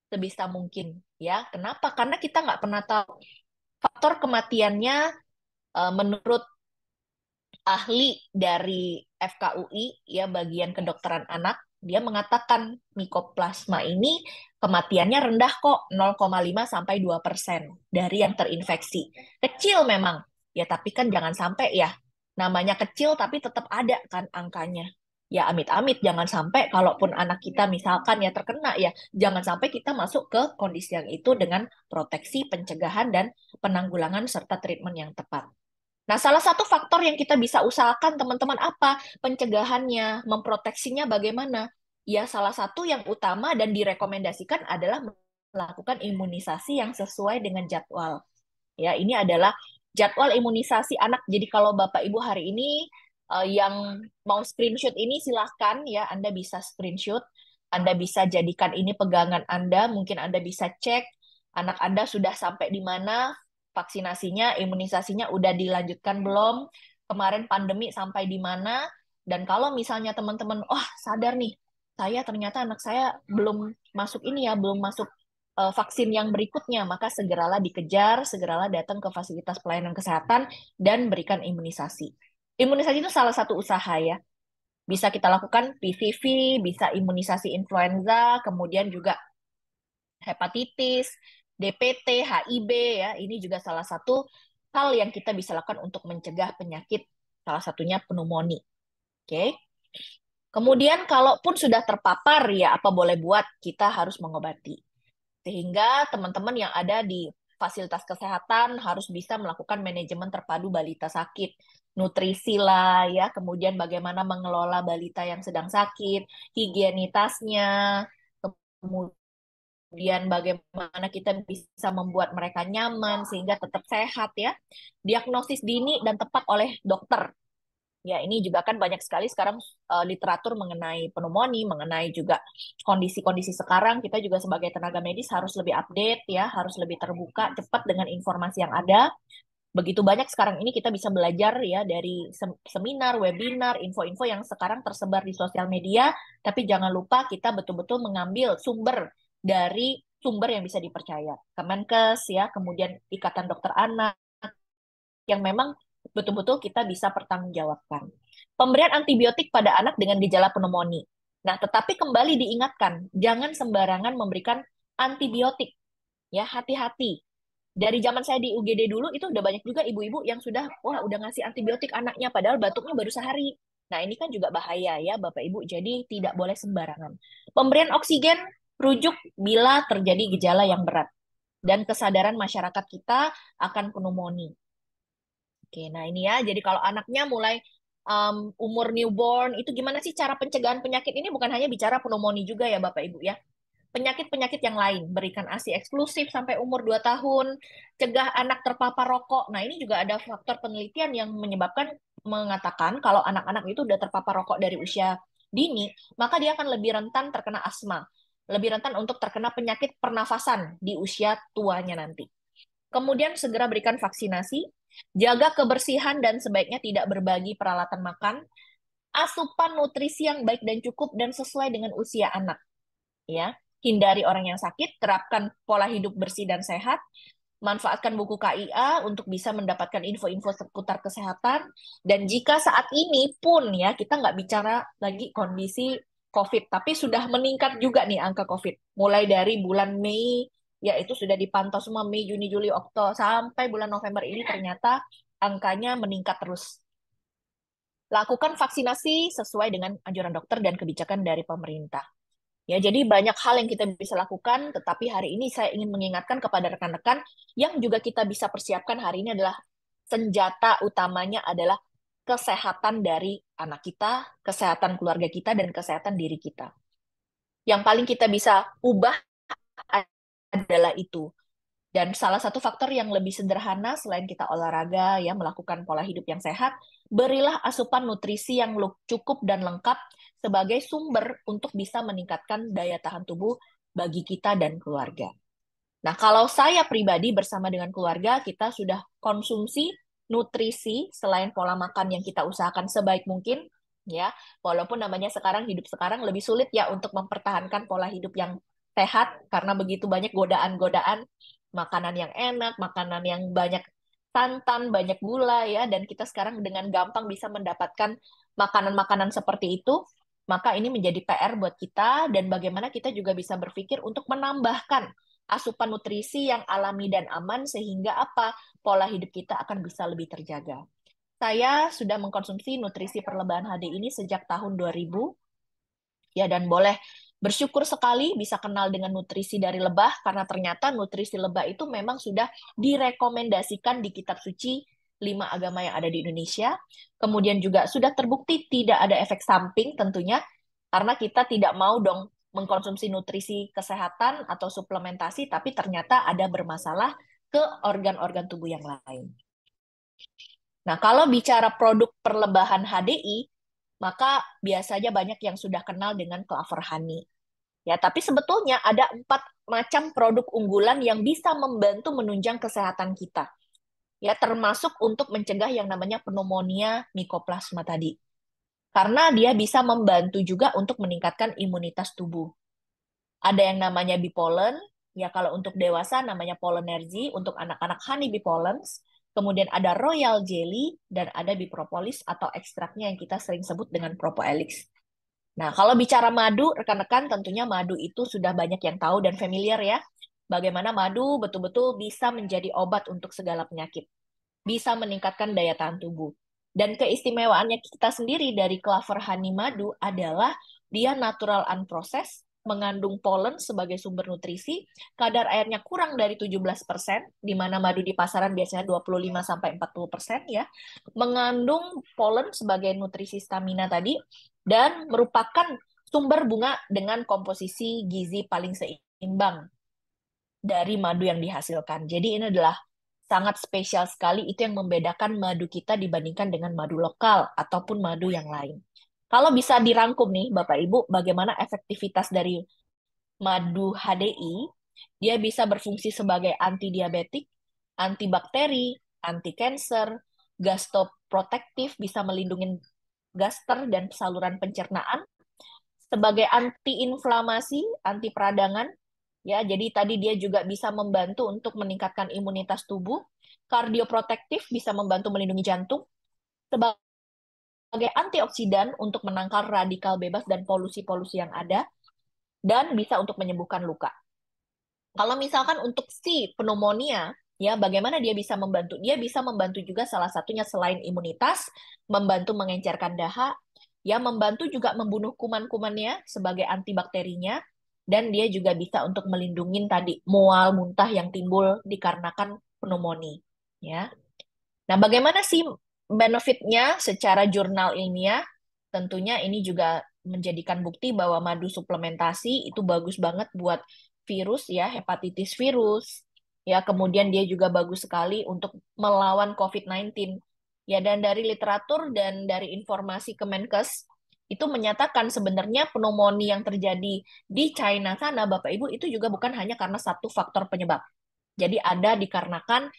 sebisa mungkin ya. Kenapa? Karena kita nggak pernah tahu faktor kematiannya uh, menurut ahli dari FKUI ya bagian kedokteran anak dia mengatakan mikoplasma ini kematiannya rendah kok 0,5 sampai 2 persen dari yang terinfeksi. Kecil memang, ya tapi kan jangan sampai ya namanya kecil tapi tetap ada kan angkanya ya amit-amit jangan sampai kalaupun anak kita misalkan ya terkena ya jangan sampai kita masuk ke kondisi yang itu dengan proteksi, pencegahan dan penanggulangan serta treatment yang tepat. Nah, salah satu faktor yang kita bisa usahakan teman-teman apa? Pencegahannya, memproteksinya bagaimana? Ya, salah satu yang utama dan direkomendasikan adalah melakukan imunisasi yang sesuai dengan jadwal. Ya, ini adalah jadwal imunisasi anak. Jadi kalau Bapak Ibu hari ini uh, yang mau screenshot ini silahkan ya Anda bisa screenshot Anda bisa jadikan ini pegangan Anda mungkin Anda bisa cek anak Anda sudah sampai di mana vaksinasinya imunisasinya udah dilanjutkan belum kemarin pandemi sampai di mana dan kalau misalnya teman-teman oh sadar nih saya ternyata anak saya belum masuk ini ya belum masuk eh, vaksin yang berikutnya, maka segeralah dikejar, segeralah datang ke fasilitas pelayanan kesehatan dan berikan imunisasi imunisasi itu salah satu usaha ya. Bisa kita lakukan PCV bisa imunisasi influenza, kemudian juga hepatitis, DPT, HIB ya. Ini juga salah satu hal yang kita bisa lakukan untuk mencegah penyakit salah satunya pneumonia. Oke. Okay? Kemudian kalaupun sudah terpapar ya apa boleh buat kita harus mengobati. Sehingga teman-teman yang ada di fasilitas kesehatan harus bisa melakukan manajemen terpadu balita sakit, nutrisi lah ya, kemudian bagaimana mengelola balita yang sedang sakit, higienitasnya, kemudian bagaimana kita bisa membuat mereka nyaman sehingga tetap sehat ya. Diagnosis dini dan tepat oleh dokter ya ini juga kan banyak sekali sekarang uh, literatur mengenai pneumonia, mengenai juga kondisi-kondisi sekarang kita juga sebagai tenaga medis harus lebih update ya, harus lebih terbuka cepat dengan informasi yang ada. Begitu banyak sekarang ini kita bisa belajar ya dari seminar, webinar, info-info yang sekarang tersebar di sosial media, tapi jangan lupa kita betul-betul mengambil sumber dari sumber yang bisa dipercaya. Kemenkes ya, kemudian Ikatan Dokter Anak yang memang betul-betul kita bisa pertanggungjawabkan. Pemberian antibiotik pada anak dengan gejala pneumonia. Nah, tetapi kembali diingatkan, jangan sembarangan memberikan antibiotik. Ya, hati-hati. Dari zaman saya di UGD dulu itu udah banyak juga ibu-ibu yang sudah wah udah ngasih antibiotik anaknya padahal batuknya baru sehari. Nah, ini kan juga bahaya ya Bapak Ibu. Jadi tidak boleh sembarangan. Pemberian oksigen rujuk bila terjadi gejala yang berat dan kesadaran masyarakat kita akan pneumonia. Oke, nah ini ya. Jadi kalau anaknya mulai um, umur newborn, itu gimana sih cara pencegahan penyakit ini? Bukan hanya bicara pneumonia juga ya, Bapak Ibu ya. Penyakit-penyakit yang lain, berikan ASI eksklusif sampai umur 2 tahun, cegah anak terpapar rokok. Nah, ini juga ada faktor penelitian yang menyebabkan mengatakan kalau anak-anak itu udah terpapar rokok dari usia dini, maka dia akan lebih rentan terkena asma, lebih rentan untuk terkena penyakit pernafasan di usia tuanya nanti. Kemudian segera berikan vaksinasi, Jaga kebersihan dan sebaiknya tidak berbagi peralatan makan. Asupan nutrisi yang baik dan cukup dan sesuai dengan usia anak. Ya, hindari orang yang sakit, terapkan pola hidup bersih dan sehat, manfaatkan buku KIA untuk bisa mendapatkan info-info seputar kesehatan. Dan jika saat ini pun ya kita nggak bicara lagi kondisi COVID, tapi sudah meningkat juga nih angka COVID. Mulai dari bulan Mei ya itu sudah dipantau semua Mei, Juni, Juli, Oktober sampai bulan November ini ternyata angkanya meningkat terus. Lakukan vaksinasi sesuai dengan anjuran dokter dan kebijakan dari pemerintah. Ya, jadi banyak hal yang kita bisa lakukan, tetapi hari ini saya ingin mengingatkan kepada rekan-rekan yang juga kita bisa persiapkan hari ini adalah senjata utamanya adalah kesehatan dari anak kita, kesehatan keluarga kita, dan kesehatan diri kita. Yang paling kita bisa ubah adalah itu. Dan salah satu faktor yang lebih sederhana selain kita olahraga ya melakukan pola hidup yang sehat, berilah asupan nutrisi yang cukup dan lengkap sebagai sumber untuk bisa meningkatkan daya tahan tubuh bagi kita dan keluarga. Nah, kalau saya pribadi bersama dengan keluarga kita sudah konsumsi nutrisi selain pola makan yang kita usahakan sebaik mungkin ya. Walaupun namanya sekarang hidup sekarang lebih sulit ya untuk mempertahankan pola hidup yang sehat karena begitu banyak godaan-godaan makanan yang enak, makanan yang banyak santan, banyak gula ya dan kita sekarang dengan gampang bisa mendapatkan makanan-makanan seperti itu, maka ini menjadi PR buat kita dan bagaimana kita juga bisa berpikir untuk menambahkan asupan nutrisi yang alami dan aman sehingga apa? pola hidup kita akan bisa lebih terjaga. Saya sudah mengkonsumsi nutrisi perlebahan HD ini sejak tahun 2000. Ya dan boleh Bersyukur sekali bisa kenal dengan nutrisi dari lebah karena ternyata nutrisi lebah itu memang sudah direkomendasikan di kitab suci lima agama yang ada di Indonesia. Kemudian juga sudah terbukti tidak ada efek samping tentunya karena kita tidak mau dong mengkonsumsi nutrisi kesehatan atau suplementasi tapi ternyata ada bermasalah ke organ-organ tubuh yang lain. Nah, kalau bicara produk perlebahan HDI, maka biasanya banyak yang sudah kenal dengan clover honey. Ya, tapi sebetulnya ada empat macam produk unggulan yang bisa membantu menunjang kesehatan kita. Ya, termasuk untuk mencegah yang namanya pneumonia mikoplasma tadi. Karena dia bisa membantu juga untuk meningkatkan imunitas tubuh. Ada yang namanya bipolen, ya kalau untuk dewasa namanya polenergi, untuk anak-anak honey bipolens, kemudian ada royal jelly, dan ada bipropolis atau ekstraknya yang kita sering sebut dengan propoelix. Nah, kalau bicara madu, rekan-rekan tentunya madu itu sudah banyak yang tahu dan familiar ya. Bagaimana madu betul-betul bisa menjadi obat untuk segala penyakit. Bisa meningkatkan daya tahan tubuh. Dan keistimewaannya kita sendiri dari clover honey madu adalah dia natural unprocessed, mengandung polen sebagai sumber nutrisi, kadar airnya kurang dari 17%, di mana madu di pasaran biasanya 25-40% ya, mengandung polen sebagai nutrisi stamina tadi, dan merupakan sumber bunga dengan komposisi gizi paling seimbang dari madu yang dihasilkan. Jadi ini adalah sangat spesial sekali itu yang membedakan madu kita dibandingkan dengan madu lokal ataupun madu yang lain. Kalau bisa dirangkum nih, Bapak Ibu, bagaimana efektivitas dari madu HDI? Dia bisa berfungsi sebagai antidiabetik, antibakteri, anti kanker, gastroprotektif, bisa melindungi gaster dan saluran pencernaan, sebagai anti-inflamasi, anti peradangan, ya. Jadi tadi dia juga bisa membantu untuk meningkatkan imunitas tubuh, kardioprotektif bisa membantu melindungi jantung, sebagai sebagai antioksidan untuk menangkal radikal bebas dan polusi-polusi yang ada, dan bisa untuk menyembuhkan luka. Kalau misalkan untuk si pneumonia, ya bagaimana dia bisa membantu? Dia bisa membantu juga salah satunya selain imunitas, membantu mengencerkan dahak, ya membantu juga membunuh kuman-kumannya sebagai antibakterinya, dan dia juga bisa untuk melindungi tadi mual muntah yang timbul dikarenakan pneumonia. Ya. Nah, bagaimana sih benefitnya secara jurnal ilmiah tentunya ini juga menjadikan bukti bahwa madu suplementasi itu bagus banget buat virus ya hepatitis virus ya kemudian dia juga bagus sekali untuk melawan COVID-19 ya dan dari literatur dan dari informasi Kemenkes itu menyatakan sebenarnya pneumonia yang terjadi di China sana Bapak Ibu itu juga bukan hanya karena satu faktor penyebab jadi ada dikarenakan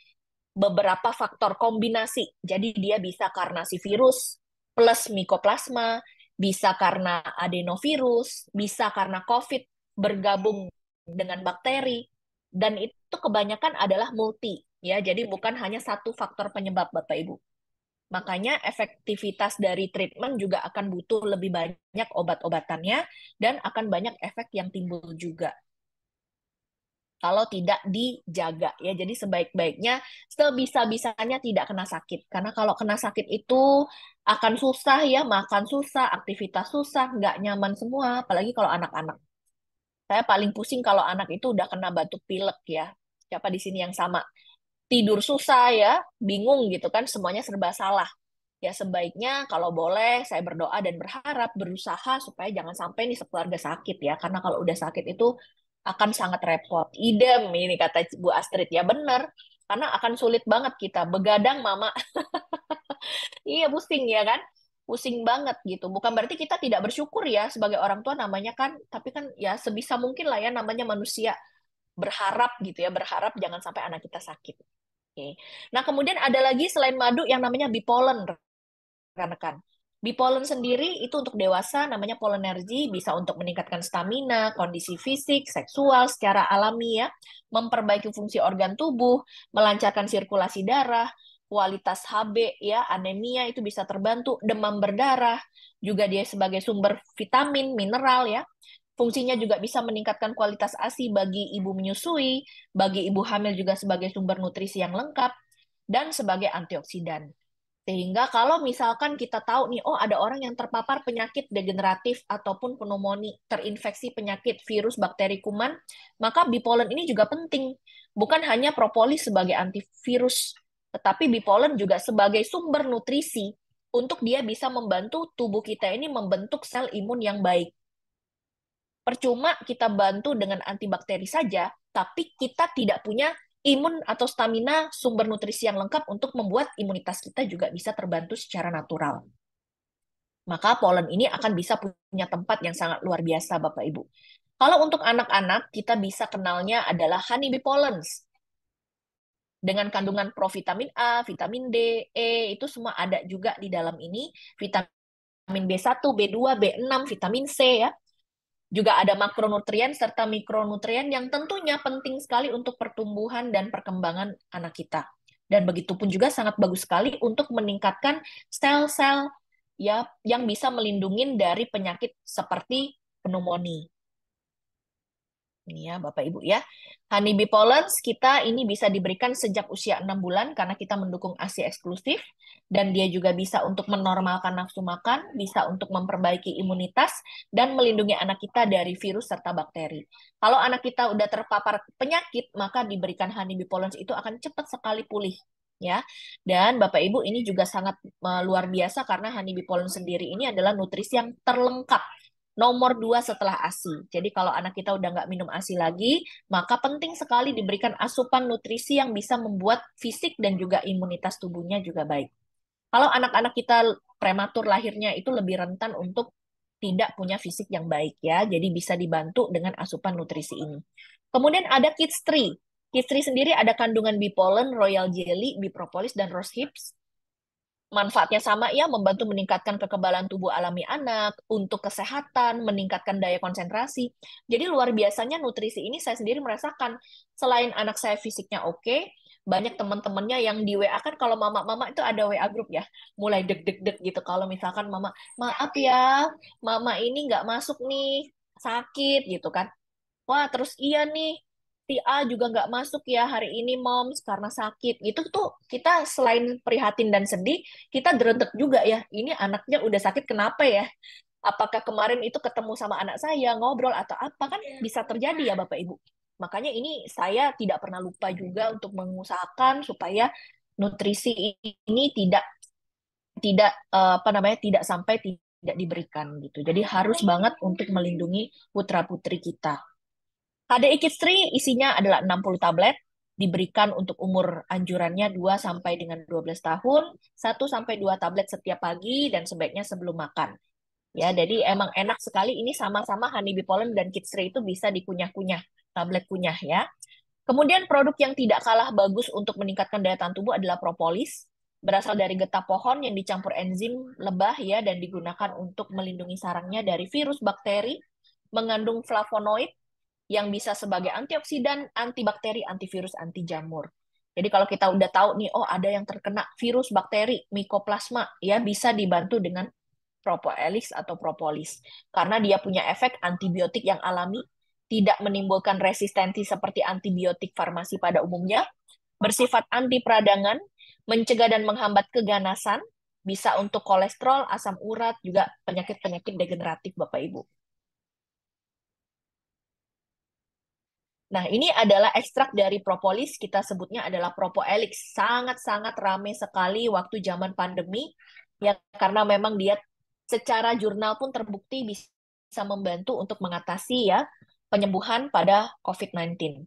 beberapa faktor kombinasi. Jadi dia bisa karena si virus plus mikoplasma, bisa karena adenovirus, bisa karena COVID bergabung dengan bakteri dan itu kebanyakan adalah multi ya. Jadi bukan hanya satu faktor penyebab Bapak Ibu. Makanya efektivitas dari treatment juga akan butuh lebih banyak obat-obatannya dan akan banyak efek yang timbul juga kalau tidak dijaga ya. Jadi sebaik-baiknya sebisa-bisanya tidak kena sakit. Karena kalau kena sakit itu akan susah ya, makan susah, aktivitas susah, nggak nyaman semua, apalagi kalau anak-anak. Saya paling pusing kalau anak itu udah kena batuk pilek ya. Siapa di sini yang sama? Tidur susah ya, bingung gitu kan, semuanya serba salah. Ya sebaiknya kalau boleh saya berdoa dan berharap berusaha supaya jangan sampai nih sekeluarga sakit ya. Karena kalau udah sakit itu akan sangat repot. Idem ini kata Bu Astrid ya benar karena akan sulit banget kita begadang mama. iya pusing ya kan? Pusing banget gitu. Bukan berarti kita tidak bersyukur ya sebagai orang tua namanya kan, tapi kan ya sebisa mungkin lah ya namanya manusia berharap gitu ya, berharap jangan sampai anak kita sakit. Oke. Nah, kemudian ada lagi selain madu yang namanya bipolen rekan-rekan. Di Polen sendiri itu untuk dewasa namanya Polenergi bisa untuk meningkatkan stamina, kondisi fisik, seksual secara alami ya, memperbaiki fungsi organ tubuh, melancarkan sirkulasi darah, kualitas HB ya, anemia itu bisa terbantu, demam berdarah, juga dia sebagai sumber vitamin, mineral ya. Fungsinya juga bisa meningkatkan kualitas ASI bagi ibu menyusui, bagi ibu hamil juga sebagai sumber nutrisi yang lengkap dan sebagai antioksidan. Sehingga kalau misalkan kita tahu nih, oh ada orang yang terpapar penyakit degeneratif ataupun pneumonia, terinfeksi penyakit virus, bakteri, kuman, maka bipolen ini juga penting. Bukan hanya propolis sebagai antivirus, tetapi bipolen juga sebagai sumber nutrisi untuk dia bisa membantu tubuh kita ini membentuk sel imun yang baik. Percuma kita bantu dengan antibakteri saja, tapi kita tidak punya imun atau stamina sumber nutrisi yang lengkap untuk membuat imunitas kita juga bisa terbantu secara natural. Maka polen ini akan bisa punya tempat yang sangat luar biasa Bapak Ibu. Kalau untuk anak-anak kita bisa kenalnya adalah honeybee pollens. Dengan kandungan provitamin A, vitamin D, E itu semua ada juga di dalam ini, vitamin B1, B2, B6, vitamin C ya juga ada makronutrien serta mikronutrien yang tentunya penting sekali untuk pertumbuhan dan perkembangan anak kita. Dan begitu pun juga sangat bagus sekali untuk meningkatkan sel-sel ya yang bisa melindungi dari penyakit seperti pneumonia ini ya Bapak Ibu ya. Honeybee pollen kita ini bisa diberikan sejak usia 6 bulan karena kita mendukung ASI eksklusif dan dia juga bisa untuk menormalkan nafsu makan, bisa untuk memperbaiki imunitas dan melindungi anak kita dari virus serta bakteri. Kalau anak kita udah terpapar penyakit, maka diberikan honeybee pollen itu akan cepat sekali pulih ya. Dan Bapak Ibu ini juga sangat uh, luar biasa karena honeybee pollen sendiri ini adalah nutrisi yang terlengkap nomor dua setelah ASI. Jadi kalau anak kita udah nggak minum ASI lagi, maka penting sekali diberikan asupan nutrisi yang bisa membuat fisik dan juga imunitas tubuhnya juga baik. Kalau anak-anak kita prematur lahirnya itu lebih rentan untuk tidak punya fisik yang baik ya. Jadi bisa dibantu dengan asupan nutrisi ini. Kemudian ada Kids Tree. Kids Tree sendiri ada kandungan bipolen, royal jelly, bipropolis, dan rose hips manfaatnya sama ya membantu meningkatkan kekebalan tubuh alami anak untuk kesehatan meningkatkan daya konsentrasi jadi luar biasanya nutrisi ini saya sendiri merasakan selain anak saya fisiknya oke banyak teman-temannya yang di WA kan kalau mama-mama itu ada WA grup ya mulai deg-deg-deg gitu kalau misalkan mama maaf ya mama ini nggak masuk nih sakit gitu kan wah terus iya nih si A juga nggak masuk ya hari ini moms karena sakit gitu tuh kita selain prihatin dan sedih kita deretek juga ya ini anaknya udah sakit kenapa ya apakah kemarin itu ketemu sama anak saya ngobrol atau apa kan iya. bisa terjadi ya bapak ibu makanya ini saya tidak pernah lupa juga untuk mengusahakan supaya nutrisi ini tidak tidak eh, apa namanya tidak sampai tidak diberikan gitu jadi harus banget untuk melindungi putra putri kita HDI Kids 3 isinya adalah 60 tablet diberikan untuk umur anjurannya 2 sampai dengan 12 tahun, 1 sampai 2 tablet setiap pagi dan sebaiknya sebelum makan. Ya, jadi emang enak sekali ini sama-sama honeybee pollen dan kids 3 itu bisa dikunyah-kunyah, tablet kunyah ya. Kemudian produk yang tidak kalah bagus untuk meningkatkan daya tahan tubuh adalah propolis, berasal dari getah pohon yang dicampur enzim lebah ya dan digunakan untuk melindungi sarangnya dari virus bakteri, mengandung flavonoid yang bisa sebagai antioksidan, antibakteri, antivirus, anti jamur. Jadi kalau kita udah tahu nih, oh ada yang terkena virus, bakteri, mikoplasma, ya bisa dibantu dengan propolis atau propolis. Karena dia punya efek antibiotik yang alami, tidak menimbulkan resistensi seperti antibiotik farmasi pada umumnya, bersifat anti peradangan, mencegah dan menghambat keganasan, bisa untuk kolesterol, asam urat, juga penyakit-penyakit degeneratif Bapak Ibu. Nah, ini adalah ekstrak dari propolis, kita sebutnya adalah propoelix. Sangat-sangat ramai sekali waktu zaman pandemi, ya karena memang dia secara jurnal pun terbukti bisa membantu untuk mengatasi ya penyembuhan pada COVID-19.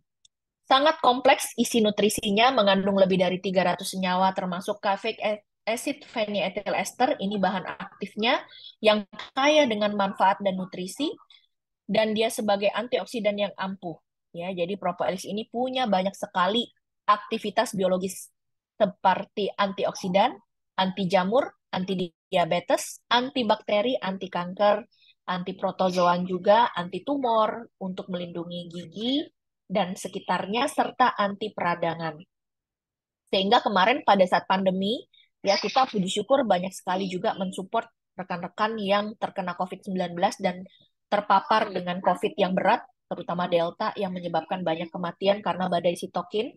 Sangat kompleks isi nutrisinya, mengandung lebih dari 300 senyawa termasuk kafeik eh, acid phenyethyl ester, ini bahan aktifnya, yang kaya dengan manfaat dan nutrisi, dan dia sebagai antioksidan yang ampuh. Ya, jadi propolis ini punya banyak sekali aktivitas biologis seperti antioksidan, anti jamur, anti diabetes, antibakteri, anti kanker, anti protozoan juga, anti tumor untuk melindungi gigi dan sekitarnya serta anti peradangan. Sehingga kemarin pada saat pandemi ya kita puji syukur banyak sekali juga mensupport rekan-rekan yang terkena COVID-19 dan terpapar dengan COVID yang berat terutama delta yang menyebabkan banyak kematian karena badai sitokin,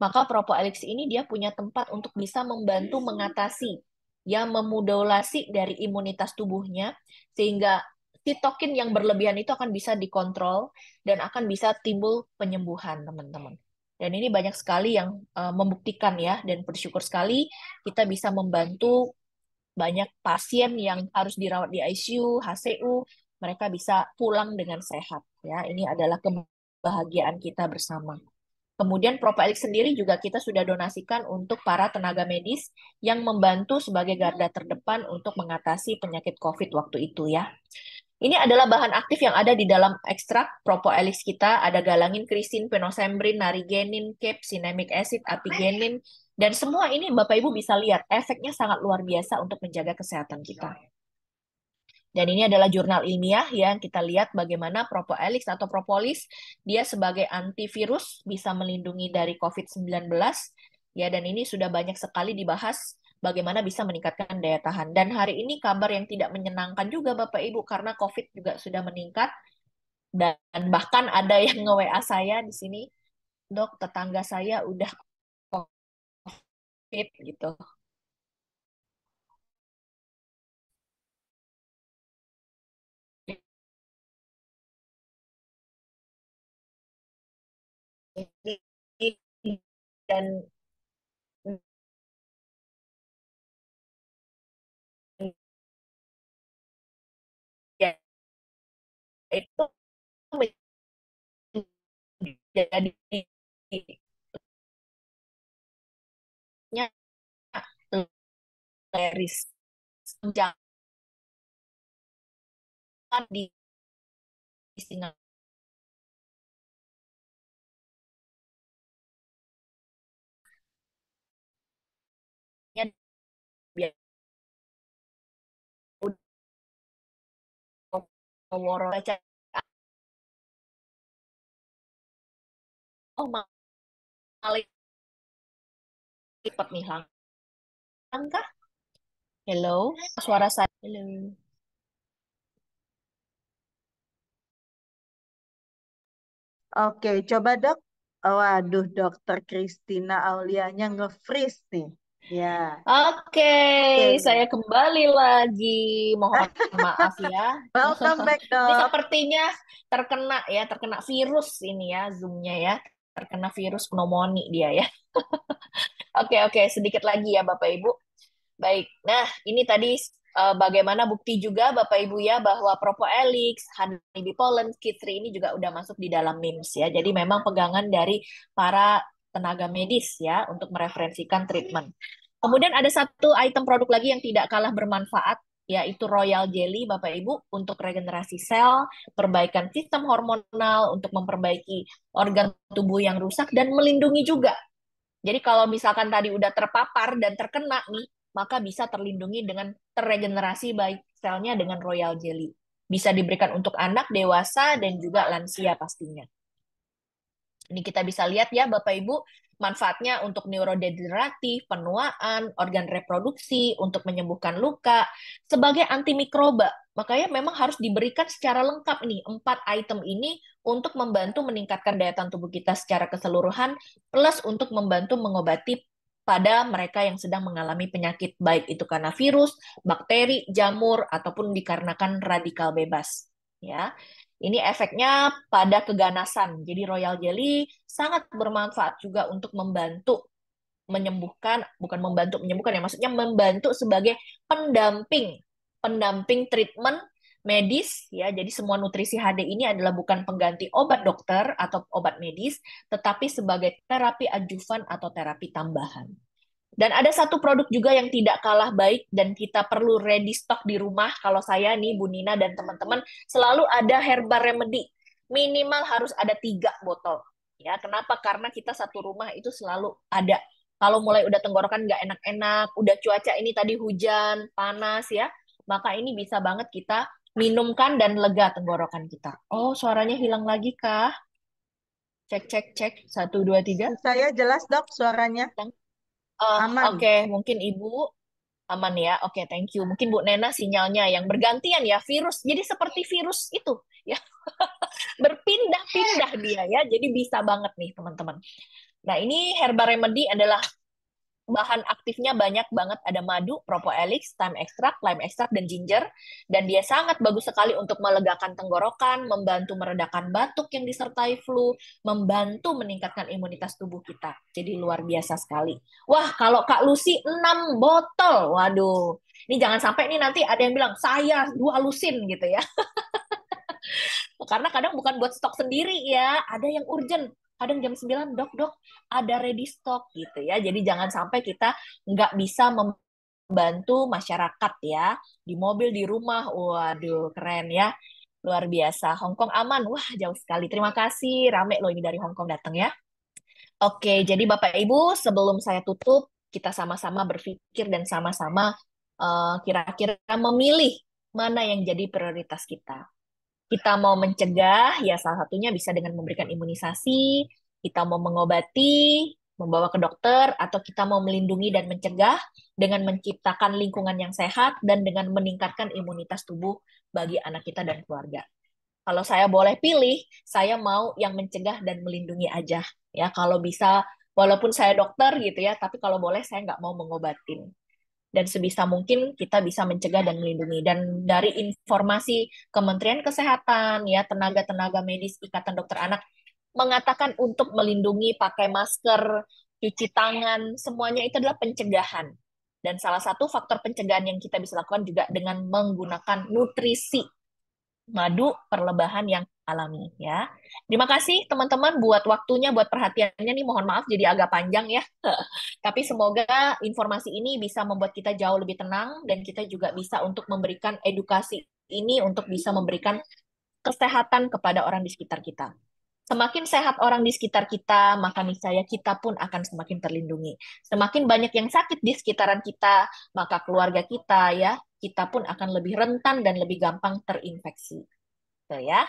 maka propoelix ini dia punya tempat untuk bisa membantu mengatasi ya memodulasi dari imunitas tubuhnya sehingga sitokin yang berlebihan itu akan bisa dikontrol dan akan bisa timbul penyembuhan teman-teman. Dan ini banyak sekali yang uh, membuktikan ya dan bersyukur sekali kita bisa membantu banyak pasien yang harus dirawat di ICU, HCU mereka bisa pulang dengan sehat ya ini adalah kebahagiaan kita bersama kemudian Propelik sendiri juga kita sudah donasikan untuk para tenaga medis yang membantu sebagai garda terdepan untuk mengatasi penyakit COVID waktu itu ya ini adalah bahan aktif yang ada di dalam ekstrak propolis kita. Ada galangin, krisin, penosembrin, narigenin, capsinamic acid, apigenin, dan semua ini Bapak Ibu bisa lihat efeknya sangat luar biasa untuk menjaga kesehatan kita. Dan ini adalah jurnal ilmiah yang kita lihat bagaimana propolis atau propolis dia sebagai antivirus bisa melindungi dari COVID-19 ya dan ini sudah banyak sekali dibahas bagaimana bisa meningkatkan daya tahan. Dan hari ini kabar yang tidak menyenangkan juga Bapak Ibu karena COVID juga sudah meningkat dan bahkan ada yang nge-WA saya di sini, "Dok, tetangga saya udah COVID gitu." dan ya itu menjadi teris leris jangan di Singapura woro baca oh maling cepat nih lang langkah hello oh, suara saya hello Oke, coba dok. Waduh, dokter Kristina Aulianya nge-freeze nih. Ya. Oke, okay, okay. saya kembali lagi. Mohon maaf ya. Welcome back, dok. Ini sepertinya terkena ya, terkena virus ini ya, zoomnya ya. Terkena virus pneumonia dia ya. Oke, oke, okay, okay, sedikit lagi ya Bapak Ibu. Baik. Nah, ini tadi uh, bagaimana bukti juga Bapak Ibu ya bahwa Propoelix, Honeybee Pollen, Kitri ini juga udah masuk di dalam MIMS ya. Jadi memang pegangan dari para tenaga medis ya untuk mereferensikan treatment. Kemudian ada satu item produk lagi yang tidak kalah bermanfaat yaitu Royal Jelly Bapak Ibu untuk regenerasi sel, perbaikan sistem hormonal untuk memperbaiki organ tubuh yang rusak dan melindungi juga. Jadi kalau misalkan tadi udah terpapar dan terkena nih, maka bisa terlindungi dengan terregenerasi baik selnya dengan Royal Jelly. Bisa diberikan untuk anak, dewasa, dan juga lansia pastinya. Ini kita bisa lihat ya Bapak Ibu, manfaatnya untuk neurodegeneratif, penuaan, organ reproduksi, untuk menyembuhkan luka, sebagai antimikroba. Makanya memang harus diberikan secara lengkap nih, empat item ini untuk membantu meningkatkan daya tahan tubuh kita secara keseluruhan, plus untuk membantu mengobati pada mereka yang sedang mengalami penyakit, baik itu karena virus, bakteri, jamur, ataupun dikarenakan radikal bebas. Ya, ini efeknya pada keganasan. Jadi royal jelly sangat bermanfaat juga untuk membantu menyembuhkan, bukan membantu menyembuhkan ya, maksudnya membantu sebagai pendamping, pendamping treatment medis ya. Jadi semua nutrisi HD ini adalah bukan pengganti obat dokter atau obat medis, tetapi sebagai terapi adjuvan atau terapi tambahan. Dan ada satu produk juga yang tidak kalah baik dan kita perlu ready stock di rumah. Kalau saya nih, Bu Nina dan teman-teman, selalu ada herbal remedy. Minimal harus ada tiga botol. Ya, kenapa? Karena kita satu rumah itu selalu ada. Kalau mulai udah tenggorokan nggak enak-enak, udah cuaca ini tadi hujan, panas ya, maka ini bisa banget kita minumkan dan lega tenggorokan kita. Oh, suaranya hilang lagi kah? Cek, cek, cek. Satu, dua, tiga. Saya jelas, dok, suaranya. Tentang. Uh, Aman. oke, mungkin Ibu aman ya. Oke, thank you. Mungkin Bu Nena sinyalnya yang bergantian ya virus. Jadi seperti virus itu ya. Berpindah-pindah dia ya. Jadi bisa banget nih, teman-teman. Nah, ini herbal Remedy adalah bahan aktifnya banyak banget ada madu, propolis, thyme extract, lime extract dan ginger dan dia sangat bagus sekali untuk melegakan tenggorokan, membantu meredakan batuk yang disertai flu, membantu meningkatkan imunitas tubuh kita. Jadi luar biasa sekali. Wah, kalau Kak Lucy 6 botol. Waduh. Ini jangan sampai nih nanti ada yang bilang saya dua lusin gitu ya. karena kadang bukan buat stok sendiri ya ada yang urgent kadang jam 9 dok dok ada ready stock gitu ya jadi jangan sampai kita nggak bisa membantu masyarakat ya di mobil di rumah waduh keren ya luar biasa Hongkong aman wah jauh sekali terima kasih rame loh ini dari Hongkong datang ya Oke, jadi Bapak Ibu, sebelum saya tutup, kita sama-sama berpikir dan sama-sama kira eh, kira-kira memilih mana yang jadi prioritas kita kita mau mencegah, ya salah satunya bisa dengan memberikan imunisasi, kita mau mengobati, membawa ke dokter, atau kita mau melindungi dan mencegah dengan menciptakan lingkungan yang sehat dan dengan meningkatkan imunitas tubuh bagi anak kita dan keluarga. Kalau saya boleh pilih, saya mau yang mencegah dan melindungi aja. Ya, kalau bisa, walaupun saya dokter gitu ya, tapi kalau boleh saya nggak mau mengobatin dan sebisa mungkin kita bisa mencegah dan melindungi dan dari informasi Kementerian Kesehatan ya tenaga-tenaga medis Ikatan Dokter Anak mengatakan untuk melindungi pakai masker, cuci tangan, semuanya itu adalah pencegahan. Dan salah satu faktor pencegahan yang kita bisa lakukan juga dengan menggunakan nutrisi madu perlebahan yang alami ya. Terima kasih teman-teman buat waktunya, buat perhatiannya nih mohon maaf jadi agak panjang ya. Tapi semoga informasi ini bisa membuat kita jauh lebih tenang dan kita juga bisa untuk memberikan edukasi ini untuk bisa memberikan kesehatan kepada orang di sekitar kita. Semakin sehat orang di sekitar kita, maka niscaya kita pun akan semakin terlindungi. Semakin banyak yang sakit di sekitaran kita, maka keluarga kita ya, kita pun akan lebih rentan dan lebih gampang terinfeksi. Gitu ya.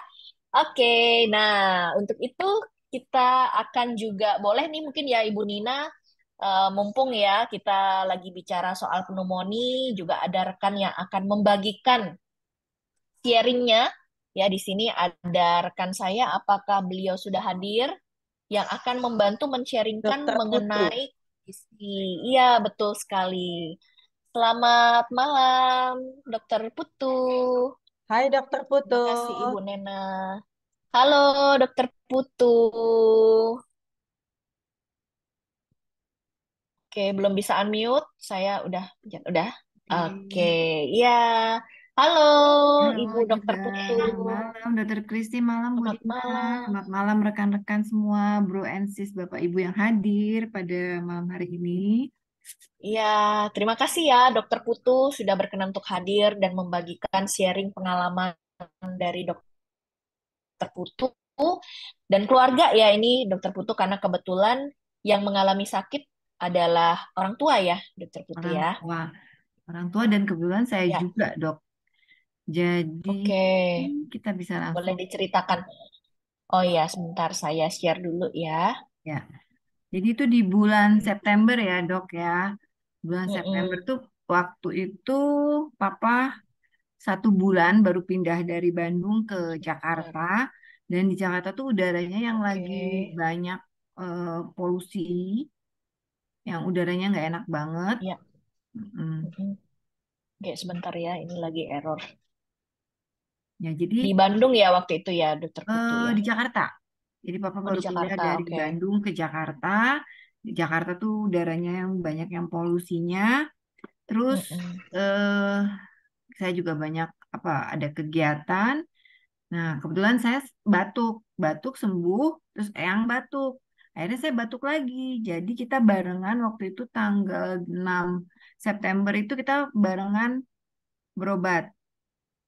Oke, nah untuk itu kita akan juga boleh nih mungkin ya Ibu Nina uh, mumpung ya kita lagi bicara soal pneumonia juga ada rekan yang akan membagikan sharingnya Ya, di sini ada rekan saya, apakah beliau sudah hadir yang akan membantu mensharingkan mengenai isi. Iya, betul sekali. Selamat malam, Dokter Putu. Hai, Dokter Putu. Terima kasih, Ibu Nena. Halo, Dokter Putu. Oke, belum bisa unmute. Saya udah, udah. Hmm. Oke, iya. Okay, Halo, Halo, Ibu Dokter Putu. Malam, Dokter Kristi. Malam, Bu Selamat malam. Selamat malam rekan-rekan semua, Bro and Sis, Bapak Ibu yang hadir pada malam hari ini. Iya, terima kasih ya Dokter Putu sudah berkenan untuk hadir dan membagikan sharing pengalaman dari Dokter Putu dan keluarga ya ini Dokter Putu karena kebetulan yang mengalami sakit adalah orang tua ya Dokter Putu orang ya. Tua. Orang tua dan kebetulan saya ya. juga dok jadi Oke, kita bisa boleh diceritakan. Oh iya, sebentar saya share dulu ya. ya. Jadi itu di bulan September ya dok ya. Bulan September mm September tuh waktu itu papa satu bulan baru pindah dari Bandung ke Jakarta. Dan di Jakarta tuh udaranya yang Oke, lagi banyak uh, polusi, yang udaranya nggak enak banget. ya. Mm. Kayak Oke, sebentar ya, ini lagi error. Ya, jadi Di Bandung ya waktu itu ya, Dokter Putu uh, ya. di Jakarta. Jadi Papa Oh, baru pindah dari Oke. Bandung ke Jakarta. Di Jakarta tuh udaranya yang banyak yang polusinya. Terus Mm-mm. eh saya juga banyak apa ada kegiatan. Nah, kebetulan saya batuk, batuk sembuh, terus Eyang batuk. Akhirnya saya batuk lagi. Jadi kita barengan waktu itu tanggal 6 September itu kita barengan berobat.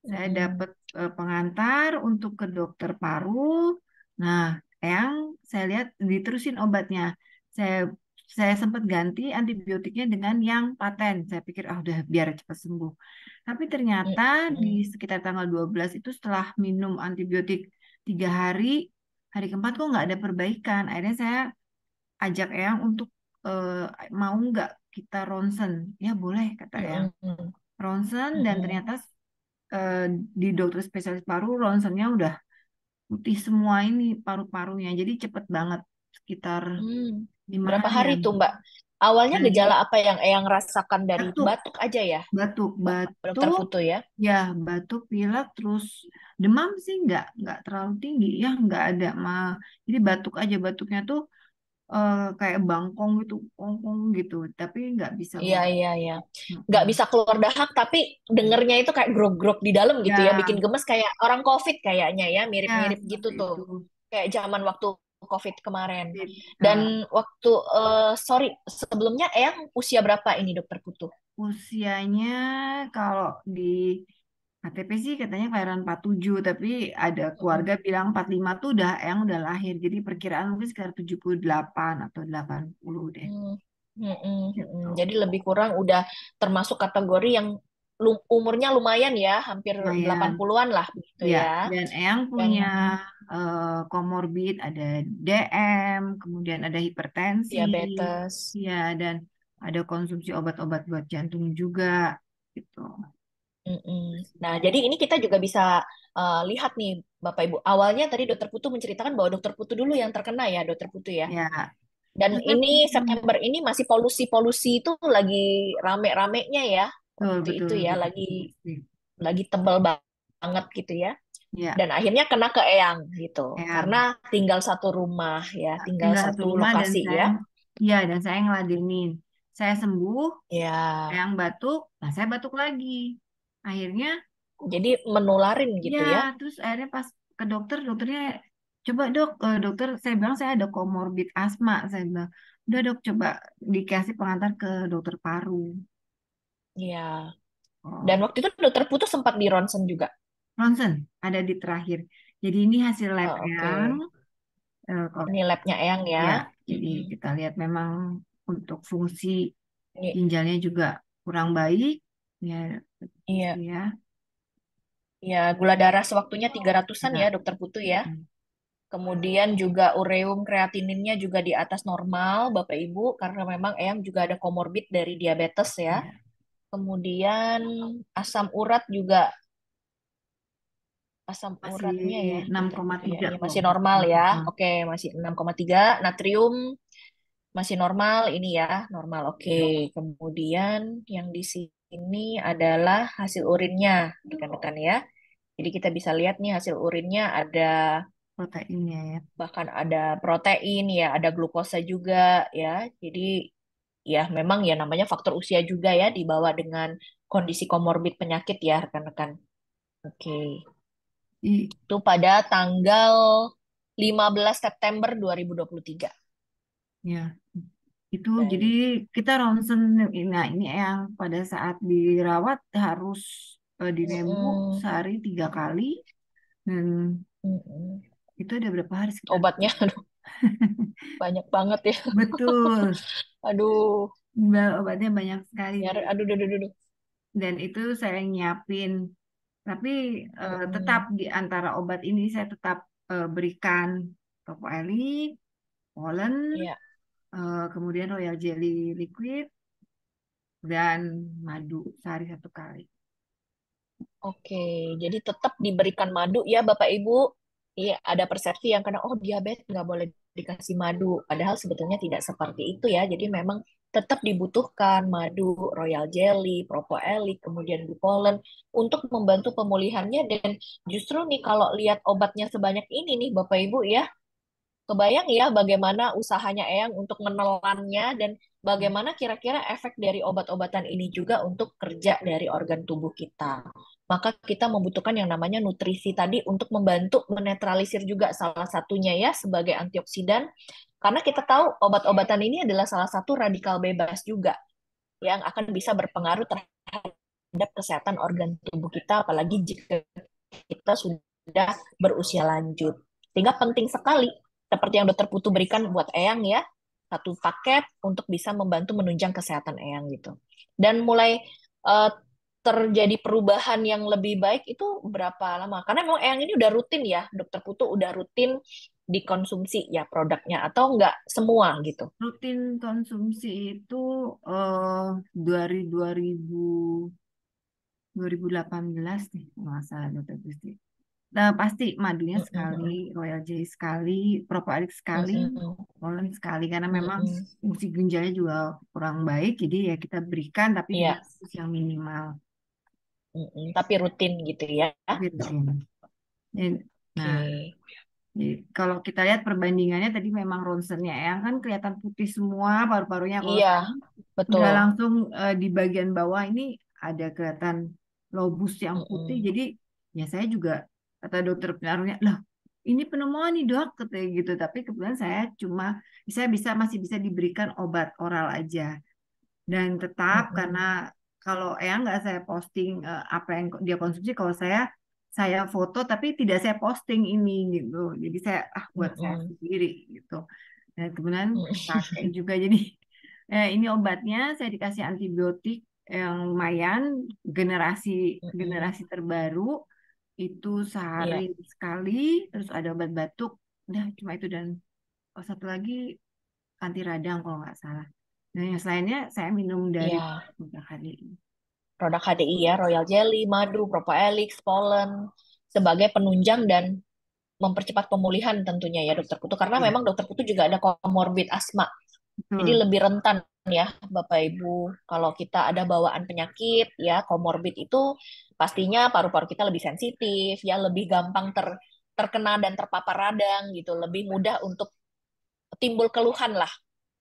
Saya Mm. dapat Eh, pengantar untuk ke dokter paru. Nah, yang saya lihat diterusin obatnya. Saya saya sempat ganti antibiotiknya dengan yang paten. Saya pikir ah udah biar cepat sembuh. Tapi ternyata di sekitar tanggal 12 itu setelah minum antibiotik tiga hari, hari keempat kok nggak ada perbaikan. Akhirnya saya ajak Eyang untuk eh, mau nggak kita ronsen? Ya boleh kata Eyang. Ronsen dan ternyata Eh, di dokter spesialis paru ronsennya udah putih semua ini paru-parunya jadi cepet banget sekitar hmm. berapa hari tuh mbak awalnya hmm. gejala apa yang yang rasakan dari batuk. batuk aja ya batuk batuk terputu ya ya batuk pilek terus demam sih nggak nggak terlalu tinggi ya nggak ada mah jadi batuk aja batuknya tuh eh, kayak bangkong gitu, kongkong gitu, tapi nggak bisa Iya, yeah, iya, iya. Nggak bisa keluar dahak, tapi dengernya itu kayak grog-grog di dalam gitu ya. ya. Bikin gemes kayak orang COVID kayaknya ya, ya mirip-mirip yeah, gitu tuh. Itu. Kayak zaman waktu COVID kemarin. Iya. Dan nah. waktu, uh, sorry, sebelumnya Eyang usia berapa ini dokter Putu? Usianya kalau di KTP sih katanya kelahiran 47, tapi ada keluarga bilang 45 tuh udah yang udah lahir. Jadi perkiraan mungkin sekitar 78 atau 80 deh. Hmm. Hmm, hmm, hmm. Jadi lebih kurang udah termasuk kategori yang lum umurnya lumayan ya, hampir delapan 80-an lah gitu ya. ya. Dan yang punya eh, komorbid, uh, ada DM, kemudian ada hipertensi, diabetes. Ya, dan ada konsumsi obat-obat buat jantung juga gitu. Nah, jadi ini kita juga bisa uh, lihat nih, Bapak Ibu. Awalnya tadi Dokter Putu menceritakan bahwa Dokter Putu dulu yang terkena ya, Dokter Putu ya. Ya. Dan betul. ini September ini masih polusi-polusi itu lagi rame-ramenya ya, oh, betul, itu ya, lagi betul. lagi tebal banget gitu ya. Ya. Dan akhirnya kena ke Eyang gitu, Eyang. karena tinggal satu rumah ya, tinggal, tinggal satu rumah lokasi dan saya, ya. Iya, dan saya ngeladenin. Saya sembuh, ya. Eyang batuk, nah saya batuk lagi akhirnya jadi menularin gitu ya, ya. terus akhirnya pas ke dokter dokternya coba dok e, dokter saya bilang saya ada komorbid asma saya bilang udah dok coba dikasih pengantar ke dokter paru ya dan waktu itu dokter putus sempat di ronsen juga ronsen ada di terakhir jadi ini hasil lab oh, yang uh, ini labnya yang ya. ya jadi kita lihat memang untuk fungsi ginjalnya juga kurang baik ya Iya. Gitu ya. Iya. Ya, gula darah sewaktunya 300-an iya. ya, Dokter Putu ya. Kemudian juga ureum kreatininnya juga di atas normal, Bapak Ibu, karena memang Eyang juga ada komorbid dari diabetes ya. Iya. Kemudian asam urat juga asam Masih uratnya ya, enam koma ya. masih normal ya. Oke masih Oke, masih 6,3. Natrium masih normal ini ya, normal. Oke. Kemudian yang di sini ini adalah hasil urinnya, rekan-rekan ya. Jadi kita bisa lihat nih hasil urinnya ada proteinnya ya. Bahkan ada protein ya, ada glukosa juga ya. Jadi ya memang ya namanya faktor usia juga ya dibawa dengan kondisi komorbid penyakit ya rekan-rekan. Oke. Okay. Itu pada tanggal 15 September 2023. Ya itu okay. jadi kita ronsen nah ini yang pada saat dirawat harus uh, mm. sehari tiga kali dan mm. itu ada berapa hari sekitar? obatnya aduh. banyak banget ya betul aduh obatnya banyak sekali ya, aduh, aduh, aduh, aduh. dan itu saya nyiapin tapi uh, tetap di antara obat ini saya tetap uh, berikan propolis, pollen yeah Eh, kemudian royal jelly liquid dan madu sehari satu kali. Oke, jadi tetap diberikan madu ya Bapak Ibu. Iya, ada persepsi yang karena oh diabetes nggak boleh dikasih madu. Padahal sebetulnya tidak seperti itu ya. Jadi memang tetap dibutuhkan madu, royal jelly, propolis, kemudian bipolen untuk membantu pemulihannya. Dan justru nih kalau lihat obatnya sebanyak ini nih Bapak Ibu ya, kebayang ya bagaimana usahanya Eyang untuk menelannya dan bagaimana kira-kira efek dari obat-obatan ini juga untuk kerja dari organ tubuh kita. Maka kita membutuhkan yang namanya nutrisi tadi untuk membantu menetralisir juga salah satunya ya sebagai antioksidan karena kita tahu obat-obatan ini adalah salah satu radikal bebas juga yang akan bisa berpengaruh terhadap kesehatan organ tubuh kita apalagi jika kita sudah berusia lanjut. Sehingga penting sekali seperti yang dokter Putu berikan buat Eyang ya, satu paket untuk bisa membantu menunjang kesehatan Eyang gitu. Dan mulai uh, terjadi perubahan yang lebih baik itu berapa lama? Karena memang Eyang ini udah rutin ya, dokter Putu udah rutin dikonsumsi ya produknya atau enggak semua gitu? Rutin konsumsi itu uh, dari 2000 2018 nih, masa dokter putu. Nah, pasti madunya sekali, royal jelly sekali, propolis sekali, molen sekali karena memang fungsi ginjalnya juga kurang baik jadi ya kita berikan tapi Iya. yang minimal. Tapi rutin gitu ya. Tapi rutin. nah, jadi kalau kita lihat perbandingannya tadi memang ronsennya yang kan kelihatan putih semua paru-parunya kalau Iya, betul. udah langsung eh, di bagian bawah ini ada kelihatan lobus yang putih mm -hmm. jadi ya saya juga kata dokter pengaruhnya loh ini penemuan nih dok katanya gitu tapi kebetulan saya cuma saya bisa masih bisa diberikan obat oral aja dan tetap -hmm. karena kalau ya nggak saya posting uh, apa yang dia konsumsi kalau saya saya foto tapi tidak saya posting ini gitu jadi saya ah buat -hmm. saya sendiri gitu dan kemudian pakai juga jadi eh, ini obatnya saya dikasih antibiotik yang lumayan generasi generasi terbaru itu iya. sehari sekali terus ada obat batuk nah cuma itu dan oh, satu lagi anti radang kalau nggak salah nah yang lainnya saya minum dari Iya. udah Produk HDI ya, Royal Jelly, madu, Propolis, pollen, sebagai penunjang dan mempercepat pemulihan tentunya ya dokter Putu. Karena iya. memang dokter Putu juga ada komorbid asma. Jadi hmm. lebih rentan ya Bapak Ibu kalau kita ada bawaan penyakit ya komorbid itu pastinya paru-paru kita lebih sensitif ya lebih gampang ter terkena dan terpapar radang gitu lebih mudah untuk timbul keluhan lah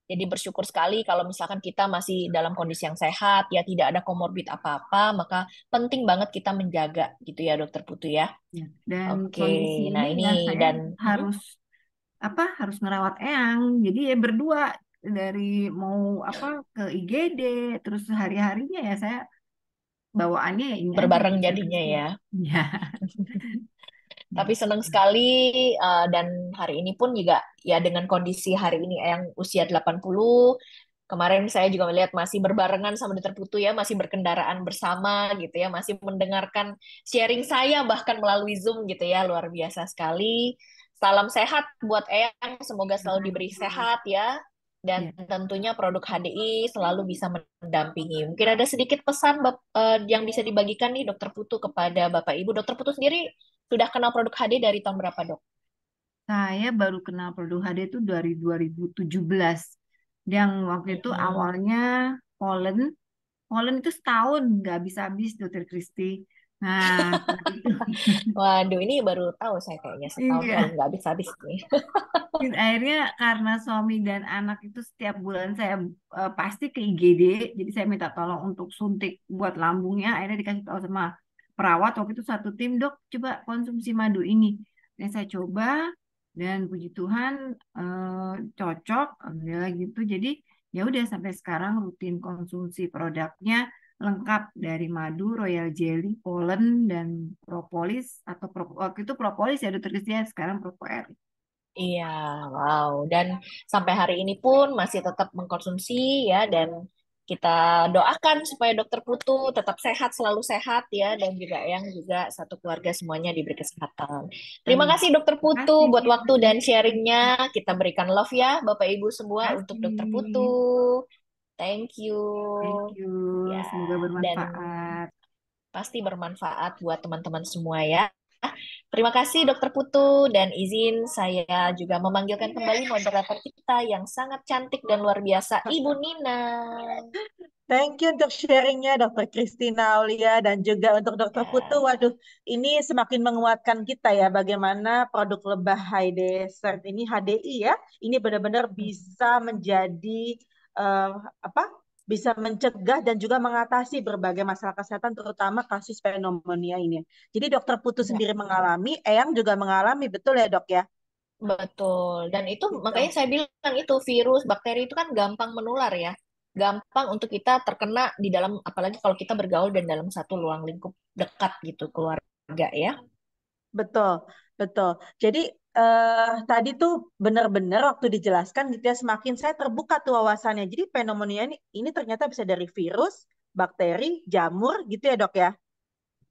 jadi bersyukur sekali kalau misalkan kita masih dalam kondisi yang sehat, ya tidak ada komorbid apa-apa, maka penting banget kita menjaga gitu ya dokter Putu ya. ya dan Oke, kondisi nah ya, ini dan, dan harus apa harus ngerawat eyang jadi ya berdua dari mau apa ke IGD terus hari harinya ya saya bawaannya ya ini berbareng aja. Gitu. jadinya ya. Ya. Tapi senang sekali uh, dan hari ini pun juga ya dengan kondisi hari ini yang usia 80 kemarin saya juga melihat masih berbarengan sama Dr. Putu ya, masih berkendaraan bersama gitu ya, masih mendengarkan sharing saya bahkan melalui Zoom gitu ya, luar biasa sekali. Salam sehat buat Eyang, semoga selalu diberi sehat ya dan yeah. tentunya produk HDI selalu bisa mendampingi. Mungkin ada sedikit pesan Bap uh, yang bisa dibagikan nih Dokter Putu kepada Bapak Ibu. Dokter Putu sendiri sudah kenal produk HDI dari tahun berapa, Dok? Saya baru kenal produk HDI itu dari 2017. Yang waktu itu hmm. awalnya pollen, pollen itu setahun nggak habis-habis Dokter Kristi. Nah, waduh ini baru tahu saya kayaknya setahun iya. nggak habis-habis nih. Akhirnya karena suami dan anak itu setiap bulan saya uh, pasti ke IGD, jadi saya minta tolong untuk suntik buat lambungnya. Akhirnya dikasih tahu sama perawat waktu itu satu tim dok coba konsumsi madu ini. Dan saya coba dan puji Tuhan uh, cocok alhamdulillah gitu. Jadi ya udah sampai sekarang rutin konsumsi produknya lengkap dari madu, royal jelly, pollen, dan propolis atau pro, waktu itu propolis ya Dutrisnya sekarang propolis. Iya, wow. Dan sampai hari ini pun masih tetap mengkonsumsi ya dan kita doakan supaya Dokter Putu tetap sehat, selalu sehat ya, dan juga yang juga satu keluarga semuanya diberi kesehatan. Terima kasih Dokter Putu kasih. buat waktu dan sharingnya. Kita berikan love ya, Bapak Ibu semua kasih. untuk Dokter Putu. Thank you. Thank you. Ya, Semoga bermanfaat. pasti bermanfaat buat teman-teman semua ya. Terima kasih Dokter Putu dan izin saya juga memanggilkan iya. kembali moderator kita yang sangat cantik dan luar biasa Ibu Nina. Thank you untuk sharingnya Dokter Kristina Aulia dan juga untuk Dokter yeah. Putu. Waduh, ini semakin menguatkan kita ya bagaimana produk lebah High Desert ini HDI ya. Ini benar-benar hmm. bisa menjadi uh, apa bisa mencegah dan juga mengatasi berbagai masalah kesehatan terutama kasus pneumonia ini. Jadi dokter Putu ya. sendiri mengalami, Eyang juga mengalami, betul ya dok ya? Betul. Dan itu betul. Gitu. makanya saya bilang itu virus, bakteri itu kan gampang menular ya. Gampang untuk kita terkena di dalam apalagi kalau kita bergaul dan dalam satu ruang lingkup dekat gitu keluarga ya. Betul, betul. Jadi uh, tadi tuh benar-benar waktu dijelaskan gitu ya semakin saya terbuka tuh wawasannya. Jadi pneumonia ini ini ternyata bisa dari virus, bakteri, jamur gitu ya, Dok ya.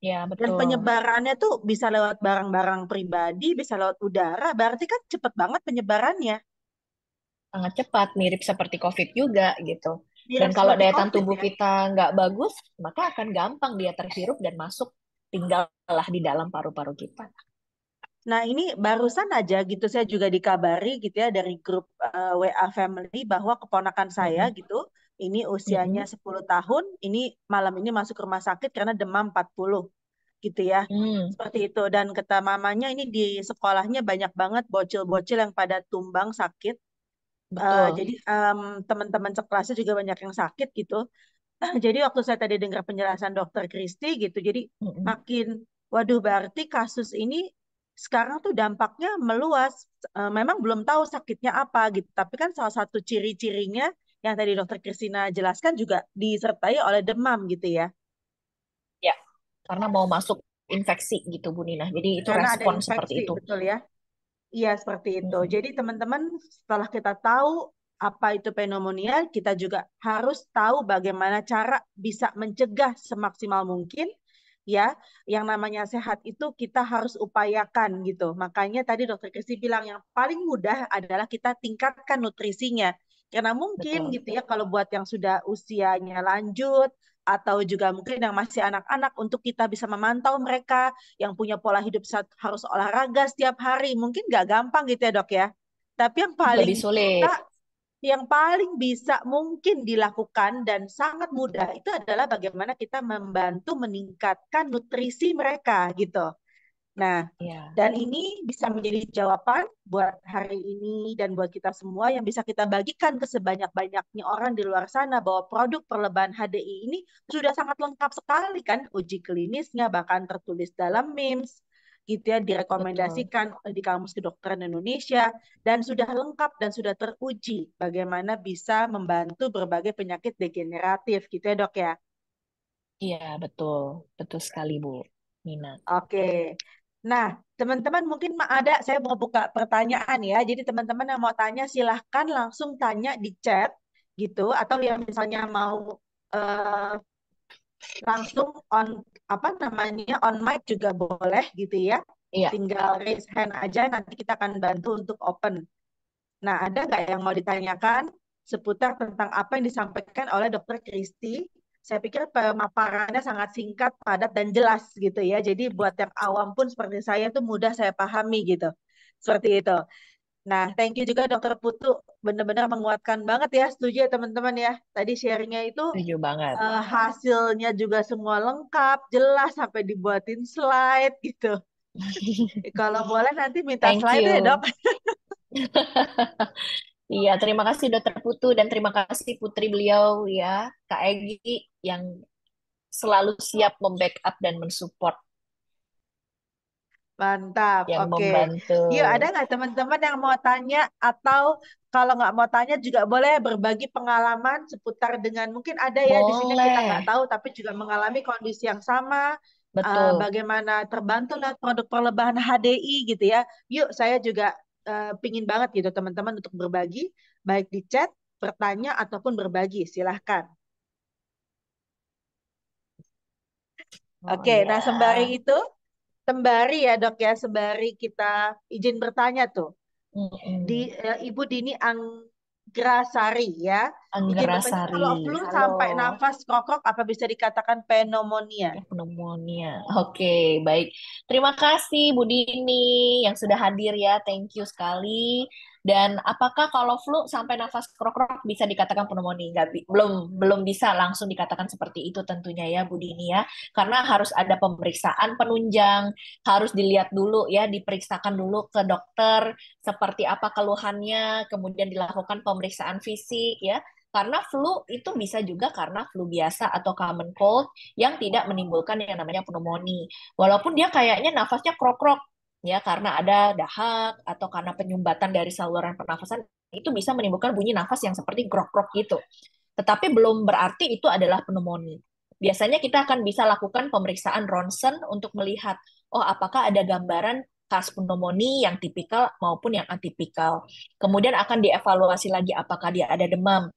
Ya, betul. Dan penyebarannya tuh bisa lewat barang-barang pribadi, bisa lewat udara, berarti kan cepet banget penyebarannya. Sangat cepat, mirip seperti COVID juga gitu. Mirip dan kalau daya tahan tubuh ya. kita nggak bagus, maka akan gampang dia terhirup dan masuk tinggallah di dalam paru-paru kita. Nah, ini barusan aja gitu saya juga dikabari gitu ya dari grup uh, eh, WA family bahwa keponakan saya mm-hmm. gitu ini usianya mm-hmm. 10 tahun, ini malam ini masuk rumah sakit karena demam 40 gitu ya. Mm. Seperti itu dan kata mamanya ini di sekolahnya banyak banget bocil-bocil yang pada tumbang sakit. Eh, Betul. Uh, jadi um, teman-teman sekelasnya juga banyak yang sakit gitu. jadi waktu saya tadi dengar penjelasan dokter Kristi gitu, jadi mm-hmm. makin waduh berarti kasus ini sekarang tuh dampaknya meluas. Eh, memang belum tahu sakitnya apa gitu, tapi kan salah satu ciri-cirinya yang tadi Dokter Kristina jelaskan juga disertai oleh demam gitu ya. Ya, karena mau masuk infeksi gitu Bu Nina. Jadi itu karena respon infeksi, seperti itu. Betul ya. Iya, seperti itu. Hmm. Jadi teman-teman setelah kita tahu apa itu pneumonia, kita juga harus tahu bagaimana cara bisa mencegah semaksimal mungkin ya yang namanya sehat itu kita harus upayakan gitu makanya tadi dokter Kristi bilang yang paling mudah adalah kita tingkatkan nutrisinya karena mungkin Betul. gitu ya kalau buat yang sudah usianya lanjut atau juga mungkin yang masih anak-anak untuk kita bisa memantau mereka yang punya pola hidup saat harus olahraga setiap hari mungkin nggak gampang gitu ya dok ya tapi yang paling sulit kita, yang paling bisa mungkin dilakukan dan sangat mudah itu adalah bagaimana kita membantu meningkatkan nutrisi mereka gitu. Nah, ya. dan ini bisa menjadi jawaban buat hari ini dan buat kita semua yang bisa kita bagikan ke sebanyak-banyaknya orang di luar sana bahwa produk perlebahan HDI ini sudah sangat lengkap sekali kan uji klinisnya bahkan tertulis dalam MIMS gitu ya direkomendasikan Betul. di kamus kedokteran Indonesia dan sudah lengkap dan sudah teruji bagaimana bisa membantu berbagai penyakit degeneratif gitu ya dok ya. Iya betul betul sekali Bu Nina. Oke. Nah teman-teman mungkin ada saya mau buka pertanyaan ya. Jadi teman-teman yang mau tanya silahkan langsung tanya di chat gitu atau yang misalnya mau uh, langsung on apa namanya on mic juga boleh gitu ya. Iya. Tinggal raise hand aja nanti kita akan bantu untuk open. Nah, ada nggak yang mau ditanyakan seputar tentang apa yang disampaikan oleh Dr. Kristi? Saya pikir pemaparannya sangat singkat, padat, dan jelas gitu ya. Jadi buat yang awam pun seperti saya tuh mudah saya pahami gitu. Seperti itu. Nah, thank you juga Dokter Putu, benar-benar menguatkan banget ya, setuju ya teman-teman ya. Tadi sharingnya itu setuju banget. Uh, hasilnya juga semua lengkap, jelas sampai dibuatin slide gitu. Kalau boleh nanti minta thank slide ya, you. ya dok. Iya, terima kasih Dokter Putu dan terima kasih Putri beliau ya, Kak Egi yang selalu siap membackup dan mensupport Mantap, yang oke. membantu. Yuk, iya, ada nggak teman-teman yang mau tanya atau kalau nggak mau tanya juga boleh berbagi pengalaman seputar dengan mungkin ada ya di sini kita nggak tahu tapi juga mengalami kondisi yang sama. Eh, Betul. Uh, bagaimana terbantu lah produk perlebahan HDI gitu ya. Yuk, saya juga uh, pingin banget gitu teman-teman untuk berbagi baik di chat, bertanya ataupun berbagi. Silahkan. Oh Oke, iya. nah sembari itu sembari ya dok ya sembari kita izin bertanya tuh mm-hmm. di uh, ibu Dini Anggrasari ya Anggrasari kalau flu Halo. sampai nafas kokok apa bisa dikatakan pneumonia ya, pneumonia oke okay, baik terima kasih Bu Dini yang sudah hadir ya thank you sekali dan apakah kalau flu sampai nafas krok-krok bisa dikatakan pneumonia? Nggak, belum belum bisa langsung dikatakan seperti itu tentunya ya Bu Dini ya. Karena harus ada pemeriksaan penunjang, harus dilihat dulu ya, diperiksakan dulu ke dokter seperti apa keluhannya, kemudian dilakukan pemeriksaan fisik ya karena flu itu bisa juga karena flu biasa atau common cold yang tidak menimbulkan yang namanya pneumonia. Walaupun dia kayaknya nafasnya krok-krok, ya karena ada dahak atau karena penyumbatan dari saluran pernafasan itu bisa menimbulkan bunyi nafas yang seperti grok-grok gitu. Tetapi belum berarti itu adalah pneumonia. Biasanya kita akan bisa lakukan pemeriksaan ronsen untuk melihat oh apakah ada gambaran khas pneumonia yang tipikal maupun yang atipikal. Kemudian akan dievaluasi lagi apakah dia ada demam,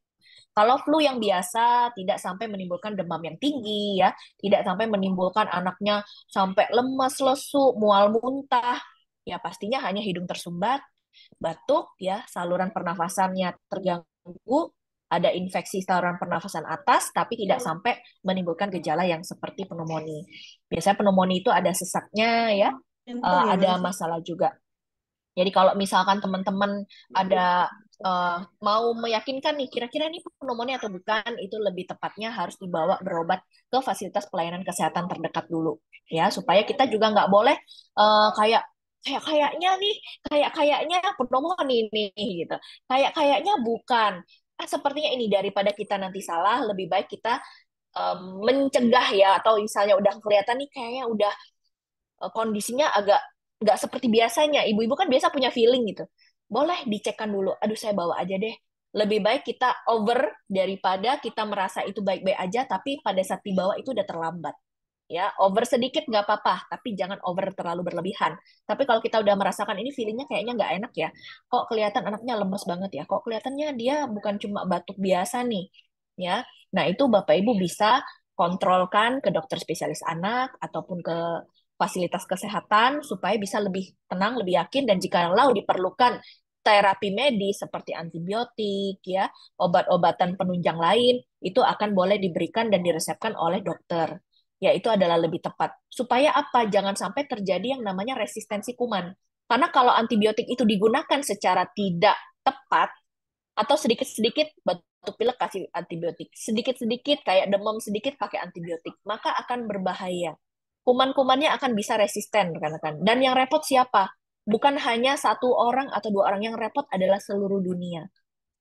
kalau flu yang biasa tidak sampai menimbulkan demam yang tinggi ya, tidak sampai menimbulkan anaknya sampai lemas, lesu, mual muntah, ya pastinya hanya hidung tersumbat, batuk ya, saluran pernafasannya terganggu, ada infeksi saluran pernafasan atas tapi tidak sampai menimbulkan gejala yang seperti pneumonia. Biasanya pneumonia itu ada sesaknya ya, uh, ada masalah juga. Jadi kalau misalkan teman-teman ada uh, mau meyakinkan nih kira-kira ini pneumonia atau bukan itu lebih tepatnya harus dibawa berobat ke fasilitas pelayanan kesehatan terdekat dulu ya supaya kita juga nggak boleh uh, kayak kayak kayaknya nih kayak kayaknya pneumonia nih gitu kayak kayaknya bukan ah, sepertinya ini daripada kita nanti salah lebih baik kita um, mencegah ya atau misalnya udah kelihatan nih kayaknya udah uh, kondisinya agak nggak seperti biasanya ibu-ibu kan biasa punya feeling gitu boleh dicekkan dulu. Aduh, saya bawa aja deh. Lebih baik kita over daripada kita merasa itu baik-baik aja, tapi pada saat dibawa itu udah terlambat. Ya, over sedikit nggak apa-apa, tapi jangan over terlalu berlebihan. Tapi kalau kita udah merasakan ini feelingnya kayaknya nggak enak ya, kok kelihatan anaknya lemes banget ya, kok kelihatannya dia bukan cuma batuk biasa nih, ya. Nah itu bapak ibu bisa kontrolkan ke dokter spesialis anak ataupun ke fasilitas kesehatan supaya bisa lebih tenang, lebih yakin dan jika lalu diperlukan terapi medis seperti antibiotik ya, obat-obatan penunjang lain itu akan boleh diberikan dan diresepkan oleh dokter. Ya, itu adalah lebih tepat. Supaya apa? Jangan sampai terjadi yang namanya resistensi kuman. Karena kalau antibiotik itu digunakan secara tidak tepat atau sedikit-sedikit batuk pilek kasih antibiotik, sedikit-sedikit kayak demam sedikit pakai antibiotik, maka akan berbahaya kuman-kumannya akan bisa resisten rekan-rekan. Dan yang repot siapa? Bukan hanya satu orang atau dua orang yang repot adalah seluruh dunia.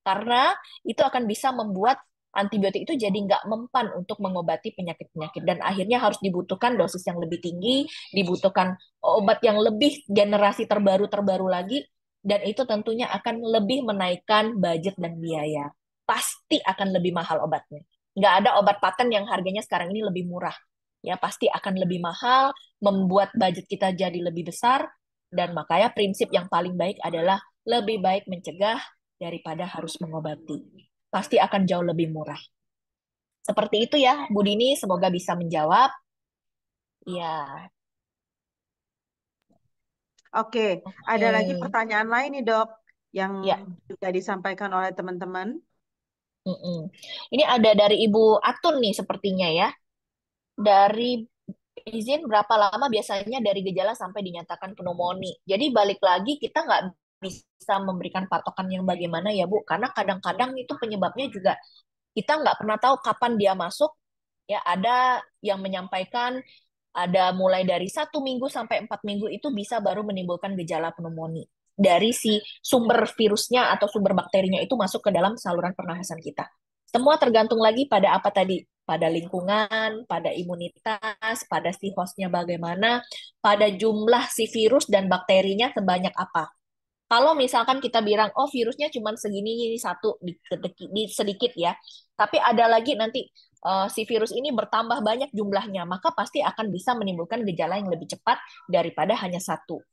Karena itu akan bisa membuat antibiotik itu jadi nggak mempan untuk mengobati penyakit-penyakit dan akhirnya harus dibutuhkan dosis yang lebih tinggi, dibutuhkan obat yang lebih generasi terbaru-terbaru lagi dan itu tentunya akan lebih menaikkan budget dan biaya. Pasti akan lebih mahal obatnya. Nggak ada obat paten yang harganya sekarang ini lebih murah ya pasti akan lebih mahal, membuat budget kita jadi lebih besar, dan makanya prinsip yang paling baik adalah lebih baik mencegah daripada harus mengobati. Pasti akan jauh lebih murah. Seperti itu ya, Bu Dini, semoga bisa menjawab. Ya. Oke, okay. ada lagi pertanyaan lain nih dok yang ya. juga disampaikan oleh teman-teman. Ini ada dari Ibu Atun nih sepertinya ya dari izin berapa lama biasanya dari gejala sampai dinyatakan pneumonia. Jadi balik lagi kita nggak bisa memberikan patokan yang bagaimana ya Bu, karena kadang-kadang itu penyebabnya juga kita nggak pernah tahu kapan dia masuk. Ya ada yang menyampaikan ada mulai dari satu minggu sampai empat minggu itu bisa baru menimbulkan gejala pneumonia dari si sumber virusnya atau sumber bakterinya itu masuk ke dalam saluran pernafasan kita. Semua tergantung lagi pada apa tadi pada lingkungan, pada imunitas, pada si hostnya bagaimana, pada jumlah si virus dan bakterinya sebanyak apa. Kalau misalkan kita bilang, oh virusnya cuma segini ini satu di, di, sedikit ya, tapi ada lagi nanti uh, si virus ini bertambah banyak jumlahnya, maka pasti akan bisa menimbulkan gejala yang lebih cepat daripada hanya satu.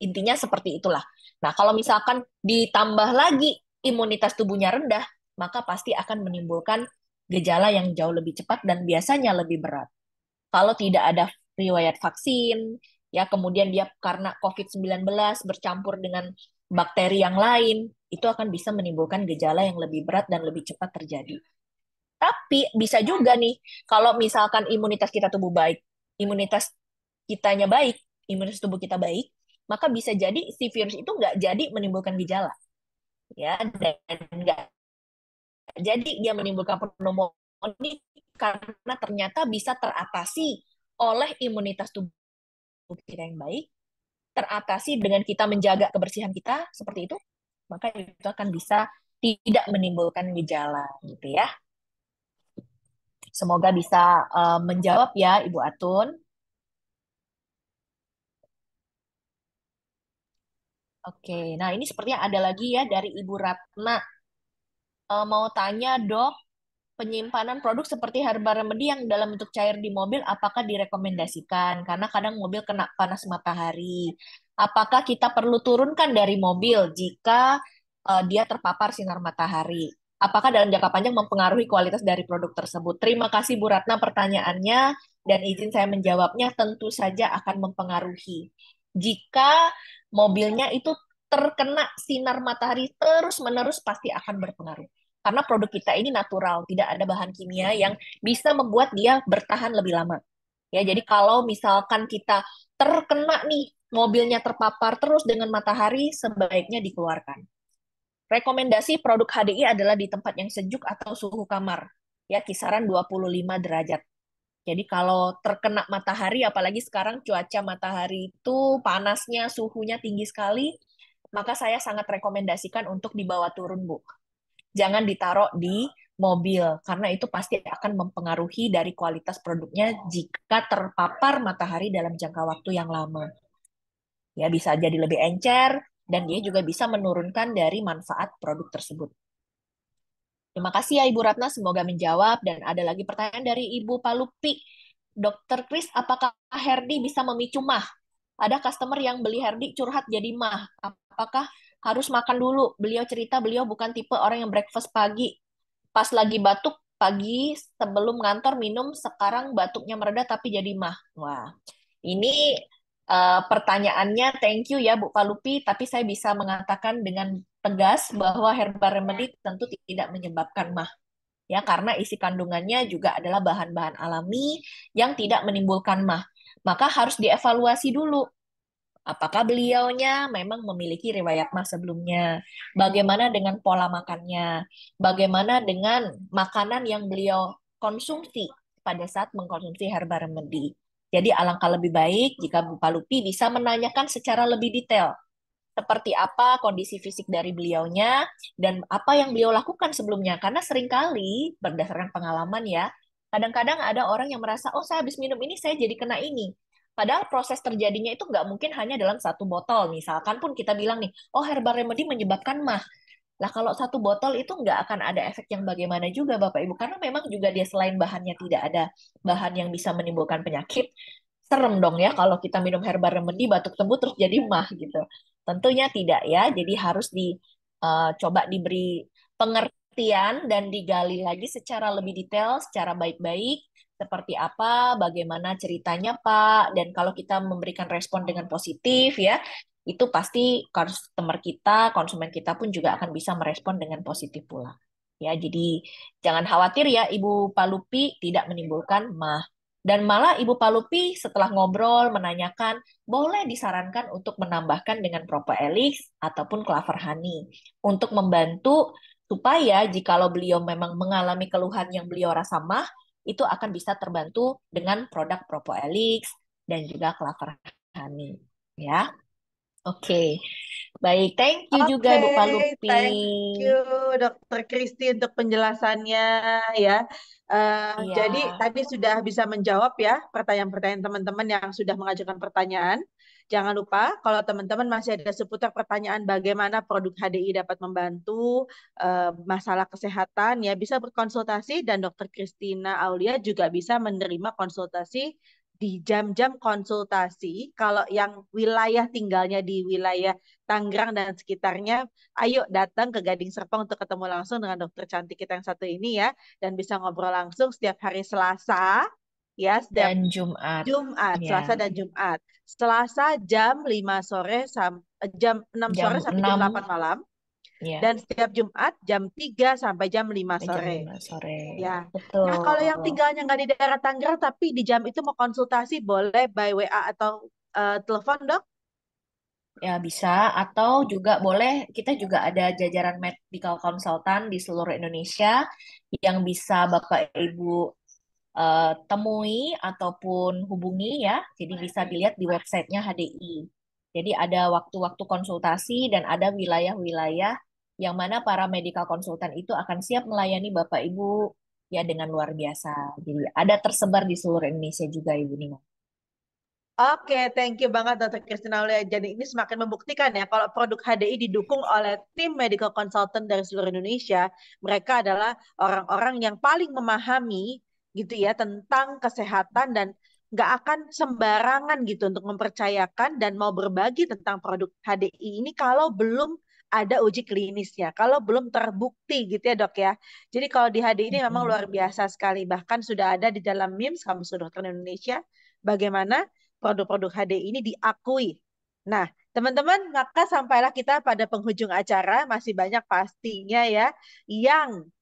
Intinya seperti itulah. Nah, kalau misalkan ditambah lagi imunitas tubuhnya rendah, maka pasti akan menimbulkan gejala yang jauh lebih cepat dan biasanya lebih berat. Kalau tidak ada riwayat vaksin, ya kemudian dia karena COVID-19 bercampur dengan bakteri yang lain, itu akan bisa menimbulkan gejala yang lebih berat dan lebih cepat terjadi. Tapi bisa juga nih, kalau misalkan imunitas kita tubuh baik, imunitas kitanya baik, imunitas tubuh kita baik, maka bisa jadi si virus itu nggak jadi menimbulkan gejala. Ya, dan nggak jadi dia menimbulkan pneumonia karena ternyata bisa teratasi oleh imunitas tubuh kita yang baik, teratasi dengan kita menjaga kebersihan kita seperti itu, maka itu akan bisa tidak menimbulkan gejala gitu ya. Semoga bisa uh, menjawab ya Ibu Atun. Oke, nah ini sepertinya ada lagi ya dari Ibu Ratna uh, mau tanya dok, penyimpanan produk seperti herbal remedy yang dalam bentuk cair di mobil apakah direkomendasikan? Karena kadang mobil kena panas matahari. Apakah kita perlu turunkan dari mobil jika uh, dia terpapar sinar matahari? Apakah dalam jangka panjang mempengaruhi kualitas dari produk tersebut? Terima kasih Bu Ratna pertanyaannya dan izin saya menjawabnya tentu saja akan mempengaruhi. Jika mobilnya itu terkena sinar matahari terus-menerus pasti akan berpengaruh karena produk kita ini natural, tidak ada bahan kimia yang bisa membuat dia bertahan lebih lama. Ya, jadi kalau misalkan kita terkena nih mobilnya terpapar terus dengan matahari, sebaiknya dikeluarkan. Rekomendasi produk HDI adalah di tempat yang sejuk atau suhu kamar, ya kisaran 25 derajat. Jadi kalau terkena matahari, apalagi sekarang cuaca matahari itu panasnya, suhunya tinggi sekali, maka saya sangat rekomendasikan untuk dibawa turun, Bu jangan ditaruh di mobil karena itu pasti akan mempengaruhi dari kualitas produknya jika terpapar matahari dalam jangka waktu yang lama. Ya bisa jadi lebih encer dan dia juga bisa menurunkan dari manfaat produk tersebut. Terima kasih ya Ibu Ratna, semoga menjawab dan ada lagi pertanyaan dari Ibu Palupi. Dokter Kris, apakah Herdi bisa memicu mah? Ada customer yang beli Herdi curhat jadi mah. Apakah harus makan dulu. Beliau cerita beliau bukan tipe orang yang breakfast pagi. Pas lagi batuk pagi sebelum ngantor minum, sekarang batuknya mereda tapi jadi mah. Wah, ini uh, pertanyaannya thank you ya Bu Palupi. tapi saya bisa mengatakan dengan tegas bahwa herbal remedy tentu tidak menyebabkan mah. Ya, karena isi kandungannya juga adalah bahan-bahan alami yang tidak menimbulkan mah. Maka harus dievaluasi dulu Apakah beliaunya memang memiliki riwayat mah sebelumnya? Bagaimana dengan pola makannya? Bagaimana dengan makanan yang beliau konsumsi pada saat mengkonsumsi herba remedi? Jadi alangkah lebih baik jika Bapak Lupi bisa menanyakan secara lebih detail seperti apa kondisi fisik dari beliaunya dan apa yang beliau lakukan sebelumnya karena seringkali berdasarkan pengalaman ya kadang-kadang ada orang yang merasa oh saya habis minum ini saya jadi kena ini Padahal proses terjadinya itu nggak mungkin hanya dalam satu botol. Misalkan pun kita bilang nih, oh herbal remedy menyebabkan mah. Lah kalau satu botol itu nggak akan ada efek yang bagaimana juga Bapak Ibu. Karena memang juga dia selain bahannya tidak ada bahan yang bisa menimbulkan penyakit, serem dong ya kalau kita minum herbal remedy batuk sembuh terus jadi mah gitu. Tentunya tidak ya, jadi harus dicoba eh, uh, diberi pengertian dan digali lagi secara lebih detail, secara baik-baik seperti apa, bagaimana ceritanya Pak, dan kalau kita memberikan respon dengan positif ya, itu pasti customer kita, konsumen kita pun juga akan bisa merespon dengan positif pula. Ya, jadi jangan khawatir ya Ibu Palupi tidak menimbulkan mah dan malah Ibu Palupi setelah ngobrol menanyakan, boleh disarankan untuk menambahkan dengan propolis ataupun clover honey untuk membantu supaya jikalau beliau memang mengalami keluhan yang beliau rasa mah, itu akan bisa terbantu dengan produk Propoelix dan juga Clover Honey ya. Oke. Okay. Baik, thank you okay, juga Bu Palupi Thank you Dokter Kristi untuk penjelasannya ya. Uh, eh, yeah. Jadi tadi sudah bisa menjawab ya pertanyaan-pertanyaan teman-teman yang sudah mengajukan pertanyaan. Jangan lupa kalau teman-teman masih ada seputar pertanyaan bagaimana produk HDI dapat membantu uh, masalah kesehatan ya bisa berkonsultasi dan Dokter Kristina Aulia juga bisa menerima konsultasi di jam-jam konsultasi kalau yang wilayah tinggalnya di wilayah Tangerang dan sekitarnya ayo datang ke Gading Serpong untuk ketemu langsung dengan dokter cantik kita yang satu ini ya dan bisa ngobrol langsung setiap hari Selasa ya setiap dan Jumat. Jumat, ya. Selasa dan Jumat. Selasa jam 5 sore sam eh, jam 6 jam sore sampai 6. jam 8 malam. Ya. Dan setiap Jumat jam 3 sampai jam 5 sore. Jam 5 sore. Ya. Betul. Nah, kalau yang tinggalnya nggak di daerah Tangerang tapi di jam itu mau konsultasi boleh by WA atau uh, telepon, Dok? Ya bisa, atau juga boleh kita juga ada jajaran medical consultant di seluruh Indonesia yang bisa Bapak Ibu Eh, temui ataupun hubungi ya. Jadi bisa dilihat di websitenya HDI. Jadi ada waktu-waktu konsultasi dan ada wilayah-wilayah yang mana para medical konsultan itu akan siap melayani Bapak Ibu ya dengan luar biasa. Jadi ada tersebar di seluruh Indonesia juga Ibu Nima. Oke, okay, thank you banget Dr. Kristina oleh Jadi ini semakin membuktikan ya kalau produk HDI didukung oleh tim medical consultant dari seluruh Indonesia, mereka adalah orang-orang yang paling memahami gitu ya tentang kesehatan dan nggak akan sembarangan gitu untuk mempercayakan dan mau berbagi tentang produk HDI ini kalau belum ada uji klinisnya, kalau belum terbukti gitu ya dok ya. Jadi kalau di HDI ini memang luar biasa sekali, bahkan sudah ada di dalam MIMS, Kamus Dokter Indonesia, bagaimana produk-produk HDI ini diakui. Nah, teman-teman, maka sampailah kita pada penghujung acara, masih banyak pastinya ya, yang